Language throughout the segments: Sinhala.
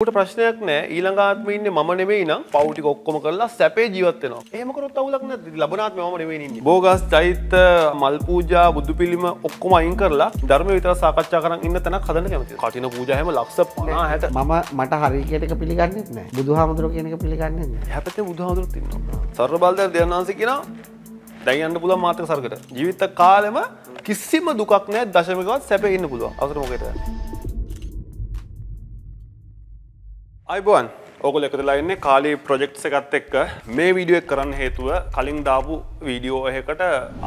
ට ප්‍රශ්නයක් නෑ ඊළඟ ආත්මේ ඉන්නේ මම නෙවෙයි නම් පව් ටික ඔක්කොම කරලා සැපේ ජීවත් වෙනවා. එහෙම කරොත් අවුලක් නැද්ද? ලබනාත්මේ මම නෙවෙයි ඉන්නේ. බෝගස් චෛත්‍ය මල් පූජා බුදු පිළිම ඔක්කොම අයින් කරලා ධර්මය විතර සාකච්ඡා කරන් ඉන්න තැනක් හදන්න කැමතියි. කටින පූජා හැම ලක්ෂ 50 60 මම මට හරියට එක පිළිගන්නෙත් නෑ. බුදුහාමුදුරුවෝ කියන එක පිළිගන්නෙත් නෑ. හැපතේ බුදුහාමුදුරුවෝත් ඉන්නවා. සර්ව බලදයන් දෙවියන් වහන්සේ කියනවා දැන් යන්න පුළුවන් මාතක සර්ගට. ජීවිත කාලෙම කිසිම දුකක් නෑ දශමිකවත් සැපේ ඉන්න පුළුවන්. අවසර මොකේද? අයිබුවන් ඕකල එකතුලා ඉන්නේ කාලී ප්‍රජෙක්්ස එකත් එක්ක මේ වීඩියක් කරන්න හේතුව කලින් දාපු වීඩියෝ එහකට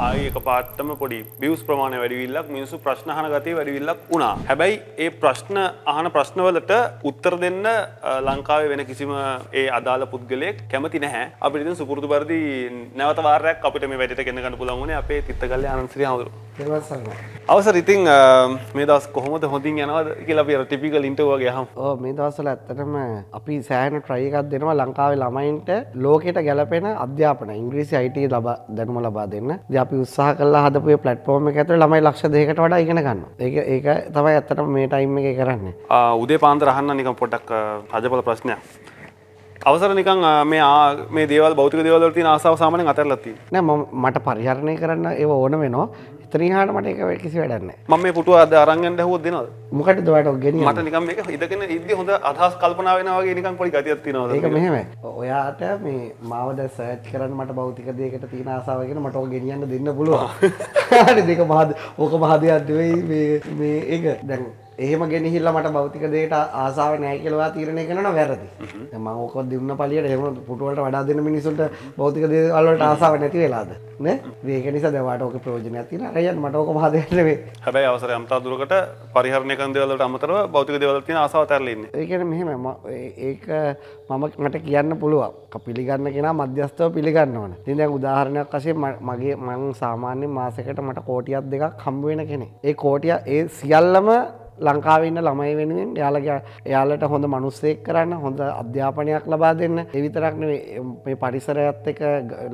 ආයක පාත්තම පොඩි බියස් ප්‍රමාණ වැඩිවිල්ලක් මිනිසු ප්‍රශ්නහන ගතය වැඩිවිල්ලක් වුණා හැබැයි ඒ ප්‍රශ්න අහන ප්‍රශ්නවලට උත්තර දෙන්න ලංකාවේ වෙන කිසිම ඒ අදාළ පුද්ගලයෙක් කැමති නැහැ අපිට සුපුරදු පරදි නැවතවාරයක් අපිට මේ වැඩට කෙනගන්න පුළමුණ අපේ තිත්තගල්ල අනන්සිරි හමුදුරු අවසර ඉතිං මේ දස් කොහොමද හොඳින් යනවද කියලා පිර ටිපිකල් ඉටවගේ හම් මේ දවසල ඇත්තටම අපි සෑ සෑන ට්‍රයිකක් දෙනවා ලංකාවේ ළමයින්ට ලෝකෙට ගැලපෙන අධ්‍යාපන ඉංග්‍රීසි අයිට ලබ දැනුම ලබා දෙන්න අපි උත්සාහ කලා හදපුය පලට්ෆෝර්ම ඇතුර ළමයි ලක්ෂ දෙකට වඩා ඉගෙන ගන්න ඒ ඒක තමයි ඇත්තට මේ ටයිම් එක කරන්නේ උදේ පාන්දර අහන්න නිකම් පොඩක් රජපල ප්‍රශ්නයක් අවසර නිකන් මේ මේ දේවල් බෞතික දේවල් වල තියෙන ආසාව සාමාන්‍යයෙන් අතහැරලා තියෙනවා. නෑ මම මට පරිහරණය කරන්න ඒව ඕන වෙනවා. තරිහාට මට එක කිසි වැඩන්න ම මේ පුටුව අද අරගන්න හෝ දෙනද මොකට දවට ගෙන මට නිකම එක ඉදගෙන ඉද හොඳ අදහස් කල්පනාවෙනවාගේ නිකම් පොඩි ගතියක් තිනවා ඒක මෙහෙම ඔයාට මේ මාවද සර්ච් කරන්න මට බෞතික දෙයකට තියෙන ආසාාවගෙන මට ගෙනියන්න දෙන්න පුළුවන් දෙක මහද ඕක මහදයක් දෙවෙයි මේ ඒක දැන් එහෙම ගෙනහිල්ලා මට භෞතික දෙයට ආසාව නැහැ කියලා තීරණය කරනවා වැරදි. දැන් මම ඕක දින්න පළියට එහෙම පුටුවලට වඩා දෙන මිනිසුන්ට භෞතික දේවල් වලට ආසාව නැති වෙලාද? නේ? මේක නිසා දැන් වාට ඕකේ ප්‍රයෝජනයක් තියෙනවා. අරයන් මට ඕක මහ දෙයක් නෙවෙයි. හැබැයි අවසරය අම්තා දුරකට පරිහරණය කරන දේවල් වලට අමතරව භෞතික දේවල් වල තියෙන ආසාව තැරලා ඉන්නේ. ඒ කියන්නේ මෙහෙම ඒක මම මට කියන්න පුළුවන්. පිළිගන්න කෙනා මධ්‍යස්ථව පිළිගන්න ඕන. ඉතින් දැන් උදාහරණයක් වශයෙන් මගේ මං සාමාන්‍ය මාසයකට මට කෝටියක් දෙකක් හම්බ වෙන කෙනෙක්. ඒ කෝටිය ඒ සියල්ලම ලංකාවන්න ළමයි වෙනුවෙන් යාලගේ යාලට හොඳ මනුස්සෙක් කරන්න හොඳ අධ්‍යාපනයක් ලබා දෙන්න එවිතරක්න මේ පරිසරයත් එක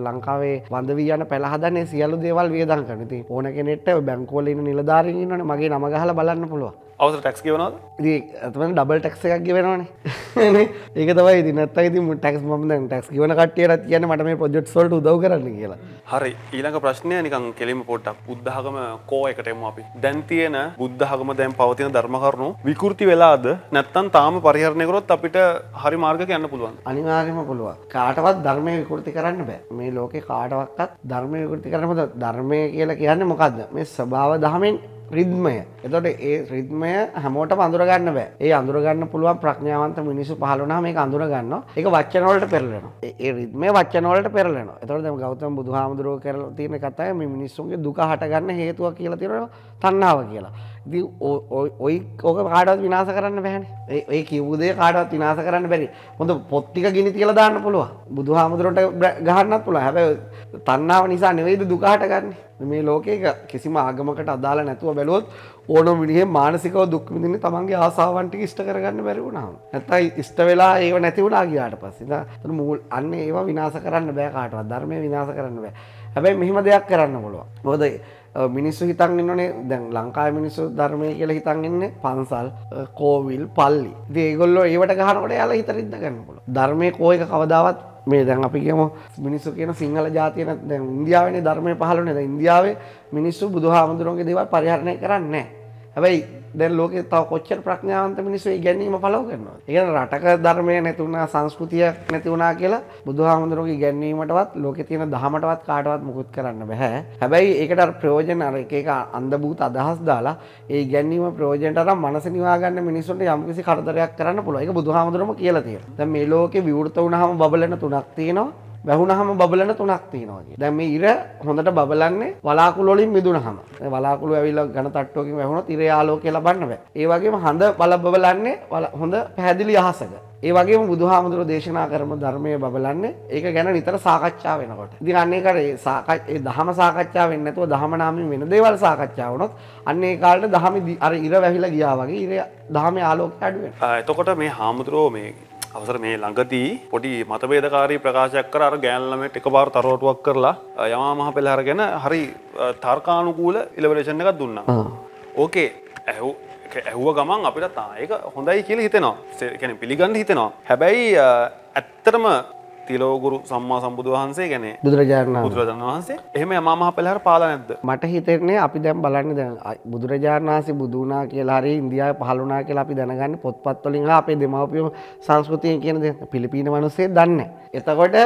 ලංකාවේ වඳ වී යන පැළහදන්න සියලු දේවල් වියදන් කරනති ඕන කෙනෙට බැංකෝලින් නිලධාරීන්නන මගේ නමගහල බලන්න පුළුවන් අවස ටක්ස් කියවනද ඇතම ඩබල් ටක්ස එකක් කියවෙනවානේ ඒක තමයි දිනත් අයිති ටක් ම ටක් කියවන කටියට කියන මට මේ පොජෙට් සොල්ට උදව කරන්න කියලා හරි ඊළඟ ප්‍රශ්නය නිකන් කෙලිම පොට්ටක් බුද්ධහගම කෝ එකටම අපි දැන් තියෙන බුද්ධහගම දැන් පවතින ධර්මකරුණු විකෘති වෙලාද නැත්තන් තාම පරිහරණයකරොත් අපිට හරි මාර්ග යන්න පුළුවන් අනිවාර්යම පුළුව කාටවත් ධර්මය විකෘති කරන්න බෑ මේ ලෝකෙ කාටවක්කත් ධර්මය විකෘති කරනම ධර්මය කියලා කියන්න මොකක්ද මේ ස්භාව දහමෙන් රිද්මය එතොට ඒ රිද්මය හැමෝට අඳුරගන්න බෑ ඒ අඳුරගන්න පුළුවන් ප්‍රඥාවන්ත මිනිසු පහලුනා මේ අඳුරගන්න එක වච්චනවලට පෙරලෙන ඒ රිද්මය වච්චනවලට පෙරලෙන එතොට දෙම ගෞතම බුදු හාමුදුරුව කරල තියෙන කතයි මේ මිනිස්සුන්ගේ දුක හටගන්න හේතුව කියලා තිරෙන තන්නාව කියලා ඔයි ඕක කාඩත් විනාස කරන්න බැහැන ඒ කිවදේ කාඩත් විනාස කරන්න බැරි හොඳ පොත්තික ගිනි කියල දාන්න පුළුව බුදු හාමුදුරට ගහන්නත් පුළ හැබැ තන්නාව නිසා නෙවෙයිද දුකාට ගන්න මේ ලෝකයක කිසිම ආගමකට අදාල නැතුව බැලොත් ඕන මිනිිය මානසිකව දුක්මිදින තමන්ගේ ආසාවන්ටි ඉෂ්ට කරගන්න බැරිවුණාව ඇතයි ඉස්ට වෙලා ඒව නැතිවුණා ගියාට පස්සේ මුූල් අන්න ඒවා විනාස කරන්න බෑ කාටවත් ධර්මය විනාස කරන්න බෑ හැබැයි මෙහිම දෙයක් කරන්න පුළුව බොදයි මිනිස්සු හිතන් ඉන්නනේ දැන් ලංකා මිනිස්සු ධර්මය කියල හිතන් ඉන්න පන්සල් කෝවිල් පල්ලි දේගොල්ලෝ ඒවට ගහනකොට යාලා හිතරිද ගන්නකොට ධර්මය කෝයක කවදාවත් මේ දැන් අපි කියම මිනිස්සු කියන සිංහල ජාතියන දැ ඉන්දියාවනේ ධර්මය පහලනේ ද ඉන්දියාවේ මිනිස්සු බුදු හාමුදුරුවන්ගේ දේවල් පරිහරණය කරන්නේ හැබයි දැන් ලෝක තව කොච්චර ප්‍රඥාවන්ත මිනිස්සු ගැනීම පලව කරනවා. ඒගන රටක ධර්මය නැතිවුණා සංස්කෘතියක් නැතිවුණා කියලා බුදුහාමුදුරුවගේ ගැන්වීමටවත් ලෝක තියෙන දහමටවත් කාටවත් මුකුත් කරන්න බැහැ. හැබැයි ඒකට ප්‍රයෝජන අර එක අන්දභූත අදහස් දාලා ඒ ගැන්වීම ප්‍රයෝජනට මනස නිවාගන්න මිනිසුන්ට යම්කිසි කරදරයක් කරන්න පුළුව එක බුදුහාමුදුරම කියලා තියෙන. දැන් මේ ලෝකේ විවෘත වුණාම බබලන තුනක් තියෙනවා. වැැහුණහම බලන තුනක් තියෙනවාගේ දැම ඉර හොඳට බලන්නේ වලාකුලොලින් මිදුනහම වලාකුල ඇවිල්ල ගන තට්ටෝකින් වැැහුණ තිරයාලෝකය ලබන්න බෑ ඒවගේම හඳ බල බලන්නේ හොඳ පැදිලි අහසක ඒවගේ බුදුහාමුදුර දේශනා කරම ධර්මය බලන්න ඒක ගැන නිතර සාකච්ඡා වෙනකොට දි අන්නේ කරේ සාකච්ඒ දහම සාකච්ඡා වෙන්නතුව දහමනාමින් වෙන දේවල් සාකච්ඡාවනොත් අන්නේ කාලට දහම අර ඉර වැහිලා ගියා වගේ ඉර දහම ආලෝක අඩුවෙන් එතකොට මේ හාමුදුරුවෝ මේ අවසර මේ ළඟදී පොඩි මතබේදකාරී ප්‍රකාශයක් කර අර ගෑන්ලමට එකපාර තරවටුවක් කරලා යමා මහ පෙළහර ගැන හරි තර්කානුකූල ඉලවරේෂන් එකක් දුන්නා. ඕකේ ඇහු ඇහුව ගමන් අපිට තාඒක හොඳයි කියල හිතෙනවා සැන පිළිගන්න හිතෙනවා හැබැයි ඇත්තටම තිලෝගුරු සම්මා සම්බුදු වහන්සේ ගැන බුදුරජාණන් බුදුරජාණන් වහන්සේ එහෙම යමාමහ පෙළහර පාලා නැද්ද මට හිතෙන්නේ අපි දැන් බලන්න දැන් බුදුරජාණන් වහන්සේ බුදු වුණා කියලා හරි ඉන්දියාවේ පහළ වුණා කියලා අපි දැනගන්නේ පොත්පත් වලින් හා අපේ දෙමව්පියෝ සංස්කෘතියෙන් කියන දේ පිලිපීන මිනිස්සේ දන්නේ එතකොට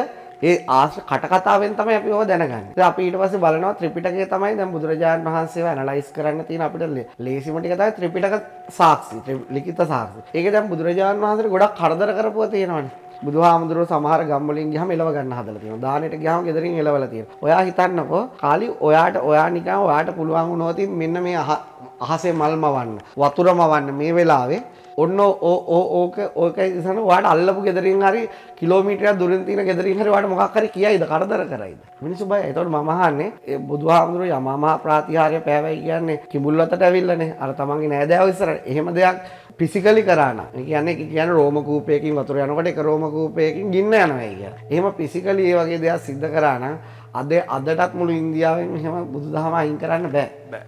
ඒ ආශ කටකතාවෙන් තමයි අපි ඕව දැනගන්නේ. අපි ඊට පස්සේ බලනවා ත්‍රිපිටකය තමයි දැන් බුදුරජාණන් වහන්සේව ඇනලයිස් කරන්න තියෙන අපිට ලේසිම ටික තමයි ත්‍රිපිටක සාක්ෂි, ලිඛිත සාක්ෂි. ඒක දැන් බුදුරජාණන් වහන්සේට ගොඩක් කරදර කරපුවා තියෙනවනේ. බුදුහාමුදුරුව සමහර ගම් වලින් ගියාම එලව ගන්න හදලා තියෙනවා. දානෙට ගියාම ගෙදරින් එලවලා තියෙනවා. ඔයා හිතන්නකෝ කාලි ඔයාට ඔයා නිකන් ඔයාට පුළුවන් වුණොත් මෙන්න මේ අහසේ මල් මවන්න, වතුර මවන්න මේ වෙලාවේ ඔන්න ඕක ඕක ඉසන වාට අල්ලපු ගෙදරින් හරි කිලෝමීටය දුරන්තින ගෙදරින් හරි වාට මොක්කර කියයිද කරදර කරයිද. මිනිසු බයි එතොට මහන්නේ බුදුහාමුදුර යමමහා ප්‍රාතිහාරය පැවැයි කියන්නේ කිමුල්ලතට ඇවිල්ලනේ අර තමන්ගේ නෑදෑ විසර එහෙම දෙයක් පිසිකලි කරන්න කියන කියන රෝමකූපයකින් වතුර යනකට එක රෝමකූපයකින් ගින්න යනවයි කිය එහම පිසිකලි ඒ වගේ දෙයක් සිද්ධ කරන්න අද අදටත් මුළු ඉන්දියාවෙන් හෙම බුදු දහම අයින් කරන්න බෑ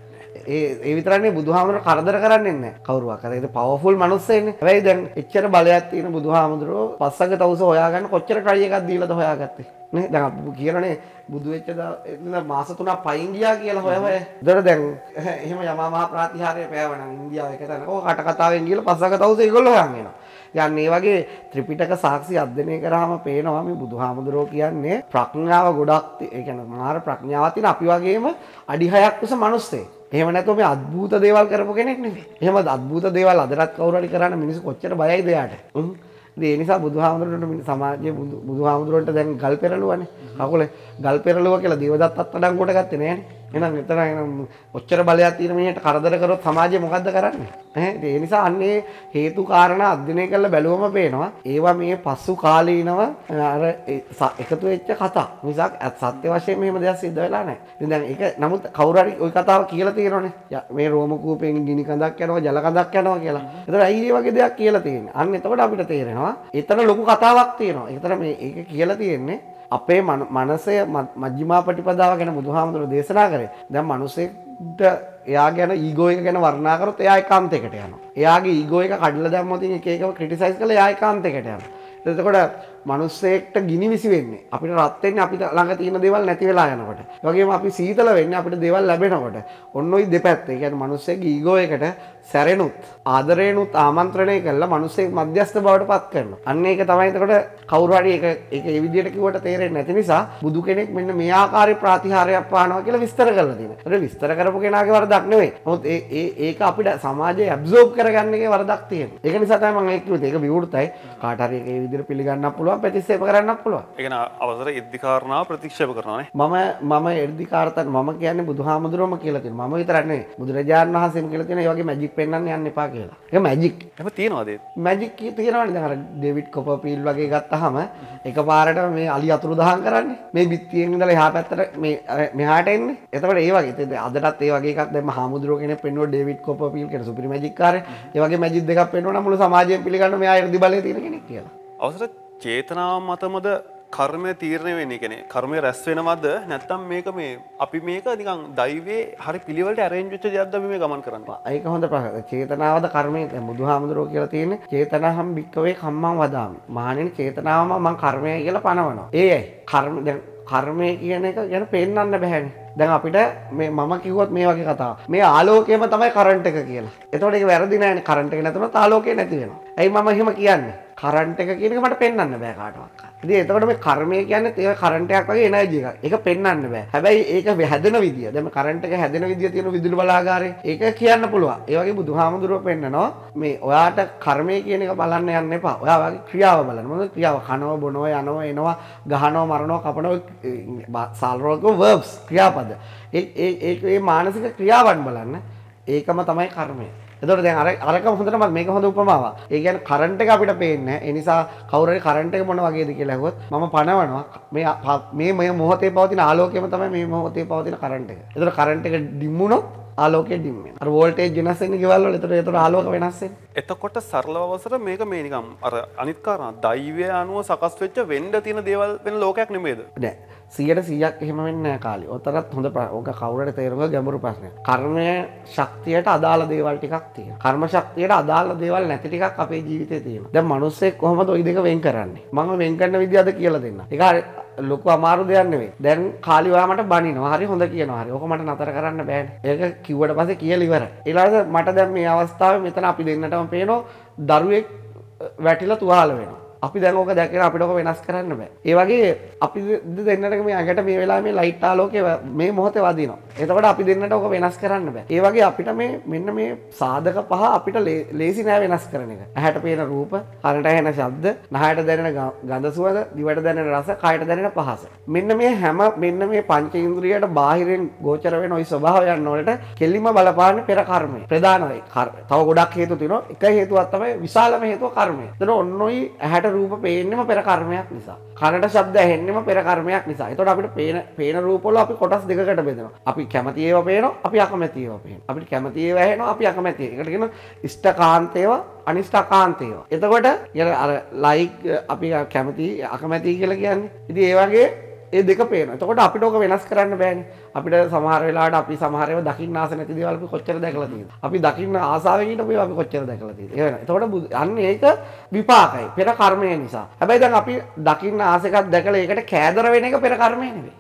ඒ විතරන්නේ බුදුහාමර කරදර කරන්නන්න කවරුවක් කරද පවෆුල් මනුස්සයෙන් වැයි දැන් එච්චර බලයක් තියෙන බුදුහාමුදුරුව පස්සක තවස හොයාගන්න කොච්චර කයියකක් දීලද හොයාගත්තේ නේ දැන් කියලානේ බුදු වෙච්ච දා මාස 3ක් පයින් ගියා කියලා හොය හොය. ඒතර දැන් එහෙම යමා මහ ප්‍රාතිහාර්ය පෑවනම් ඉන්දියාව එක තැනක ඔය කට කතාවෙන් ගිහලා පස්සක තවුසේ ඒගොල්ලෝ හොයන් එනවා. යන්න ඒ වගේ ත්‍රිපිටක සාක්ෂි අධ්‍යයනය කරාම පේනවා මේ බුදුහාමුදුරෝ කියන්නේ ප්‍රඥාව ගොඩක් ඒ කියන්නේ මාර ප්‍රඥාවක් තියෙන අපි වගේම අඩි 6ක් උස මිනිස්සෙක්. එහෙම නැත්නම් මේ අద్భుත දේවල් කරපු කෙනෙක් නෙමෙයි. එහෙම අద్భుත දේවල් අදටත් කවුරු හරි කරන්න මිනිස්සු කොච්චර බයයිද යාට. ඒ නිසා බුදුහාමුදුරන්ට සමාජයේ බුදුහාමුදුරන්ට දැන් ගල් පෙරළුවනේ කකුලේ ගල් පෙරලුව කියලා දේවදත්තත් අඩංගුවට ගත්තේ නෑනේ. එහෙනම් එතන එහෙනම් ඔච්චර බලයක් තියෙන මිනිහට කරදර කරොත් සමාජය මොකද්ද කරන්නේ? ඈ ඒ නිසා අන්නේ හේතු කාරණා අධ්‍යයනය කරලා බැලුවම පේනවා ඒවා මේ පසු කාලීනව අර එකතු වෙච්ච කතා. මිසක් සත්‍ය වශයෙන් මෙහෙම දෙයක් සිද්ධ වෙලා නැහැ. ඉතින් දැන් ඒක නමුත් කවුරු හරි ওই කතාව කියලා තියෙනවනේ. මේ රෝම කූපෙන් ගිනි කඳක් යනවා ජල කඳක් යනවා කියලා. ඒතර ඇයි මේ වගේ දෙයක් කියලා තියෙන්නේ? අන්න එතකොට අපිට තේරෙනවා. එතන ලොකු කතාවක් තියෙනවා. ඒතර මේ ඒක කියලා තියෙන්නේ අපේ මනසය මජ්ජිමා පටිපදාව ගැන බුදුහාමුදුරු දේශනා කරේ දැම් මනුසෙක්ට එයා ගැන ඒගෝයක ගැන වර්ණාකරොත් එයා කාන්තෙකට යන එයාගේ ඒගෝයක කඩල දැම්මතින් එකක ක්‍රටිසයිස් කළ යා කාන්තෙකට යන එතකොට මනුස්සෙක්ට ගිනි විසි වෙන්නේ අපිට රත්තෙන් අපි ළඟ තියෙන දේවල් නැති වෙලා යනකොට වගේ අපි සීතල වෙන්න අපිට දේවල් ලැබෙනකොට ඔන්න ඔයි දෙපැත්තේ ගැන මනුස්සෙක් ඊගෝයකට සැරෙනුත් ආදරයනුත් ආමන්ත්‍රණය කල්ලා මනුසේ මධ්‍යස්ථ බවට පත් කරන අන්න එක තමයිතකට කවුරඩි එක විදිට කිවට තේරෙන් නැති නිසා බුදු කෙනෙක් මෙන්න මේ ආකාරය ප්‍රතිහාරයක් පානවා කියලා විස්තර කරල දින ට විස්තර කරපු කෙනගේ වර දක්නවේ හොත් ඒක අපිට සමාජය ඇබ්සෝප් කරගන්නගේ වරදක් තියෙන එක නිසාතම ඒක ඒක විවෘතයි කාටරක විදිර පිළිගන්න පුළුවන් ප්‍රතිස්සේප කරන්න පුළුව එකන අවසර ඉද්ධිකාරණා ප්‍රතික්ෂප කරනේ මම මම එර්දිකාරතන් මම කියන්නේ බුදුහාමුදුරුවම කියලතින් මම විතරන්නේ බුදුරජාණන් වහන්සේම කියලතින යගේ මැජික් පෙන්න්න යන්න එපා කියලා එක මැජික් එම තියනවාද මැජික් තියෙනවාට හර ඩෙවිට් කොප පිල් වගේ ගත්ත හම එක පාරට මේ අලි අතුරු දහන් කරන්න මේ බිත්තියෙන්දල හා පැත්තට මෙහාට එන්න එතකට ඒ වගේ අදත් ඒ වගේ ද හමුදුරුවගෙන පෙන්ව ඩෙවිට් කොප පිල් කෙන සුපි මැජික්කාර ඒවගේ මැජික් දෙක් පෙන්වන මුල සමාජය පිළිගන්න මේ අයරදි බල තියෙන කෙනෙක් කියලා අවසර චේතනාව මතමද කර්මය තීරණය වෙන කෙනෙ කර්මය රැස් වෙනවද නැත්තම් මේක මේ අපි මේක නිකං දයිවේ හරි පිළිවට ඇරෙන්ජිච්ච දයක්ද මේ ගමන් කරනවා ඒක හොඳ පහ චේතනාවද කර්මය බුදු හාමුදුරුව කියලා තියෙන චේතනහම් භික්කවේ කම්මං වදාම මානෙන් චේතනාවම මං කර්මය කියලා පනවනවා ඒයි කර්ම කර්මය කියන එක ගැන පෙන්න්න බැහැනි දැන් අපිට මේ මම කිව්වොත් මේ වගේ කතා මේ ආලෝකයම තමයි කරන්ට් එක කියලා. එතකොට ඒක වැරදි නෑනේ කරන්ට් එක නැතුනොත් ආලෝකය නැති වෙනවා. ඇයි මම එහෙම කියන්නේ? කරන්ට් එක කියන එක මට පෙන්වන්න බෑ කාටවත්. ඉතින් එතකොට මේ කර්මය කියන්නේ ඒක කරන්ට් එකක් වගේ එනර්ජි එකක්. ඒක පෙන්වන්න බෑ. හැබැයි ඒක හැදෙන විදිය. දැන් මේ කරන්ට් එක හැදෙන විදිය තියෙන විදුලි බලාගාරේ ඒක කියන්න පුළුවන්. ඒ වගේ බුදුහාමුදුරුවෝ පෙන්නනවා මේ ඔයාට කර්මය කියන එක බලන්න යන්න එපා. ඔයා වගේ ක්‍රියාව බලන්න. මොකද ක්‍රියාව කනව බොනව යනව එනවා ගහනව මරනව කපනව සාල්රෝක verbs ක්‍රියාපද. ඒ ඒ ඒ මානසික ක්‍රියාවන් බලන්න. ඒකම තමයි කර්මය. එතකොට දැන් අර අරක හොඳටමත් මේක හොඳ උපමාවක්. ඒ කියන්නේ කරන්ට් එක අපිට පේන්නේ නැහැ. ඒ නිසා කවුරු හරි කරන්ට් එක මොන වගේද කියලා ඇහුවොත් මම පනවනවා. මේ මේ මේ මොහොතේ පවතින ආලෝකයම තමයි මේ මොහොතේ පවතින කරන්ට් එක. එතකොට කරන්ට් එක ඩිම් වුණොත් ආලෝකය ඩිම් වෙනවා. අර වෝල්ටේජ් වෙනස් වෙන ගෙවල් වල එතකොට ඒතර ආලෝක වෙනස් වෙනවා. එතකොට සරලව අවසර මේක මේ නිකම් අර අනිත් කාරණා දෛවය අනුව සකස් වෙච්ච වෙන්න තියෙන දේවල් වෙන ලෝකයක් නෙමෙයිද? නෑ. සියට සියක් එහෙම වෙන්න කාලි ඔතරත් හොඳ ඕක කවුරට තේරුම ගැඹුරු ප්‍රශ්න කර්මය ශක්තියට අදාළ දේවල් ටිකක් තිය කර්ම ශක්තියට අදාළ දේවල් නැතිටිකක් අපේ ජීවිතය තියෙන ද මනුස්සෙක් කොහොම ඔයි දෙක වෙන් කරන්නේ මම වෙන්කරන්න විදිහද කියලා දෙන්න එක ලොකු අමාරු දෙයන්නවේ දැන් කාලිවාමට බනි හරි හොඳ කියන හරි ඕකමට නතර කරන්න බෑන් ඒක කිව්වට පස කියලිවර එලාද මට දැම් මේ අවස්ථාව මෙතන අපි දෙන්නටම පේනෝ දරුවෙක් වැටිල තුවාල වෙනවා අපි දැනෝක දැකෙන අපිටක වෙනස් කරන්න බෑ ඒවගේ අපි දෙන්නට මේ අගට මේ වෙලා මේ ලයිට්ටා ලෝක මේ මොහොත වදිනවා එතකට අපි දෙන්නට ඕක වෙනස් කරන්න බෑ ඒවගේ අපිට මේ මෙන්න මේ සාධක පහ අපිට ලේසි නෑ වෙනස් කරන එක ඇහැට පේන රූප හරට හැන ශබ්ද නහයට දැනෙන ගඳ සුවද දිවට දැනෙන රස කයට දැනෙන පහස මෙන්න මේ හැම මෙන්න මේ පංච ඉන්ද්‍රියට බාහිරෙන් ගෝචර වෙන ඔයි ස්වභාවයන් වලට කෙලිම බලපාන පෙර කර්මය ප්‍රධානයි කර්ම තව ගොඩක් හේතු තියෙනවා එක හේතුවක් තමයි විශාලම හේතුව කර්මය එතන ඔන්නෝයි ඇහැට රූප පේන්නෙම පෙර කර්මයක් නිසා. කනට ශබ්ද ඇහෙන්නෙම පෙර කර්මයක් නිසා. එතකොට අපිට පේන පේන රූපවල අපි කොටස් දෙකකට බෙදෙනවා. අපි කැමති ඒවා පේනවා, අපි අකමැති ඒවා පේනවා. අපිට කැමති ඒවා ඇහෙනවා, අපි අකමැති. ඒකට කියන ඉෂ්ඨකාන්ත ඒවා, අනිෂ්ඨකාන්ත ඒවා. එතකොට අර ලයික් අපි කැමති අකමැති කියලා කියන්නේ. ඉතින් ඒ වගේ ඒ දෙක පේන තකොට අපිට ඕක වෙනස් කරන්න බෑන් අපිට සමහර වෙලාට අපි සමහරව දකින්න ආස නැති දේවල් අපි කොච්චර දැකලා තියෙනවද අපි දකින්න ආසාවෙන් හිටපු අපි කොච්චර දැකලා තියෙනවද ඒ වෙනයි එතකොට අන්න ඒක විපාකයි පෙර කර්මය නිසා හැබැයි දැන් අපි දකින්න ආස එකක් දැකලා ඒකට කෑදර වෙන එක පෙර කර්මය නෙවෙයි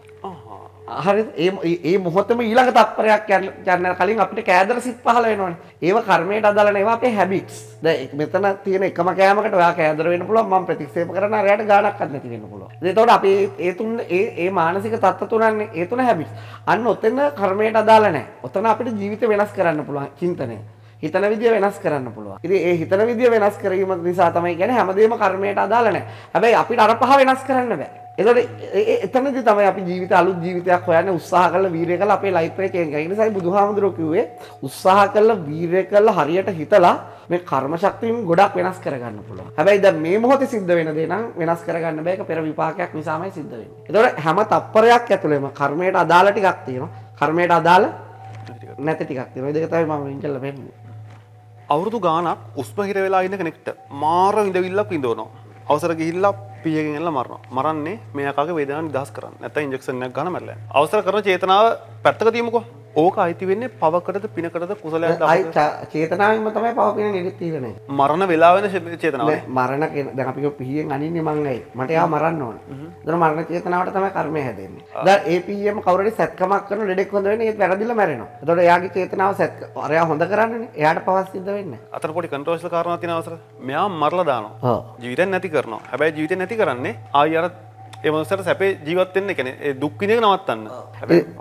හරි ඒ ඒ මොහොතම ඊළඟ තත්පරයක් යන්න කලින් අපිට කෑදර සිත් පහල වෙනවනේ. ඒව කර්මයට අදාළ ඒවා අපේ හැබිට්ස්. දැන් මෙතන තියෙන එකම කෑමකට ඔයා කෑදර වෙන්න පුළුවන් මම ප්‍රතික්ෂේප කරන අරයට ගාණක් අත් නැති වෙන්න පුළුවන්. එතකොට අපි ඒ තුන ඒ ඒ මානසික තත්ත්ව තුනන්නේ ඒ තුන හැබිට්ස්. අන්න ඔතන කර්මයට අදාළ නැහැ. ඔතන අපිට ජීවිත වෙනස් කරන්න පුළුවන් චින්තනය. හිතන විදිය වෙනස් කරන්න පුළුවන්. ඉතින් ඒ හිතන විදිය වෙනස් කිරීම නිසා තමයි කියන්නේ හැමදේම කර්මයට අදාළ නැහැ. හැබැයි අපිට අර පහ වෙනස් කරන්න බෑ. එතට එතනද තමයි අපි ජීවිත අලු ජීවිතයක් හොයන උත්සාහ කල වීරය කල අපේ ලයිපයකෙන් ගන්න සයි බුදුහාමුදුරකිවේ උත්සාහ කල්ල වීරය කල්ල හරියට හිතලා මේ කර්ම ශක්තියෙන් ගොඩක් වෙනස් කරගන්න පුළුව හැබැයි ද මේ මොහොත සිද්ධ වෙන දෙනම් වෙනස් කරගන්න බෑක පෙර විපාකයක් නිසාමයි සිද්ධ වෙන එතොට හැම තත්පරයක් ඇතුළේම කර්මයට අදාලටි ගක්තියෙන කර්මයට අදාල නැත ටිකක් තින දෙකතයි ම ඉංචල පෙන්න්නේ අවුරුදු ගානක් උස්පහිර වෙලා ඉන්න කෙනෙක්ට මාර ඉඳවිල්ලක් ඉඳෝනවා අවසර ගිහිල්ලා පියගෙන් එල්ල මරනවා. මරන්නේ මේ අකාගේ වේදනාව නිදහස් කරන්න. නැත්නම් ඉන්ජෙක්ෂන් එකක් ගන්න මැරලා යනවා. අවසර කරන චේතනාව පැත්තක තියමුකෝ. ඕක අයිති වෙන්නේ පවකටද පිනකටද කුසල චේතනාවම තමයි පවපින නිරිතීරණය මරණ වෙලාවෙන චේතනාව මරණ දැපික පිහියෙන් අනින්න මංගයි මට යා මරන්න ඕන දර මරණ චේතනාවට තමයි කර්මය හැදෙන්නේ ද ඒපම කවරට සැත්කමක් කරන ලෙඩෙක් හොඳ වෙන ඒ පැරදිල මැරෙන තොට යාගේ චේතනාව සැත් අරයා හොඳ කරන්න එයාට පවස්සිද වෙන්න අතර පොඩි කටෝශල කාරණ තිනවසර මෙයා මරල දානවා ජීවිත නැති කරනවා හැබැයි ජීවිත නැති කරන්නේ ආයරත් ඒ මනුස්සයාට සැපේ ජීවත් වෙන්න කියන්නේ දුක් විඳින එක නවත්තන්න.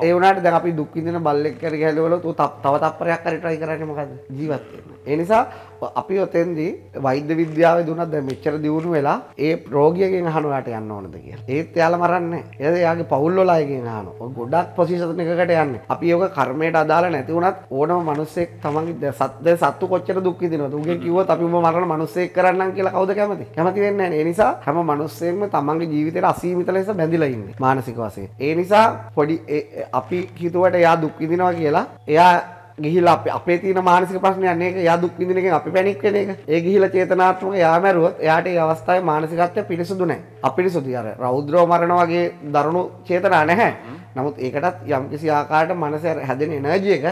ඒ වුණාට දැන් අපි දුක් විඳින බල්ලෙක් කර ගැලවලු තව තප්පරයක් හරි try කරන්නේ මොකද්ද? ජීවත් වෙන්න. ඒ නිසා අපි ඔතෙන්දි වෛද්‍ය විද්‍යාව දුනත් මෙච්චර දියුණු වෙලා ඒ ප්‍රෝගියගෙන් හනුවට යන්න ඕනද කිය ඒත් යාල මරන්න එද යාගේ පවුල්ලොලායගෙන් හන ගොඩක් පොසිසතනකට යන්න අපි යෝක කර්මයට අදාල නැතිවුණත් ඕනම මනුස්සෙක් තමන්ගේ සත්ද සත්තු කොච්චර දුක් දින තුගේ කිව අපිම මරණ මනුස්සෙක් කරන්න කියලා කවද කැමති කැමති වෙන්න එනිසා හැම මනුස්සෙක්ම තමන්ගේ ජීවිතයට අසීමිත ලෙස බැඳිලඉන්න මානසික වසේ ඒ නිසා පොඩි අපි හිතුවට එයා දුක්විදිනවා කියලා එයා ගිහිල අප අපේ තින මානසික ප්‍රශ්නයන එක යදුක් විදින එක අපි පැනික් වෙන එක ඒ ගිහිල චේතනාත්මක යාමැරුවත් එයාට ඒ අවස්ථාවේ මානසිකත්වය පිරිසුදු නැහැ අපිරිසුදු අර රෞද්‍රව මරණ වගේ දරුණු චේතනා නැහැ නමුත් ඒකටත් යම්කිසි ආකාරයට මනස හැදෙන එනර්ජි එක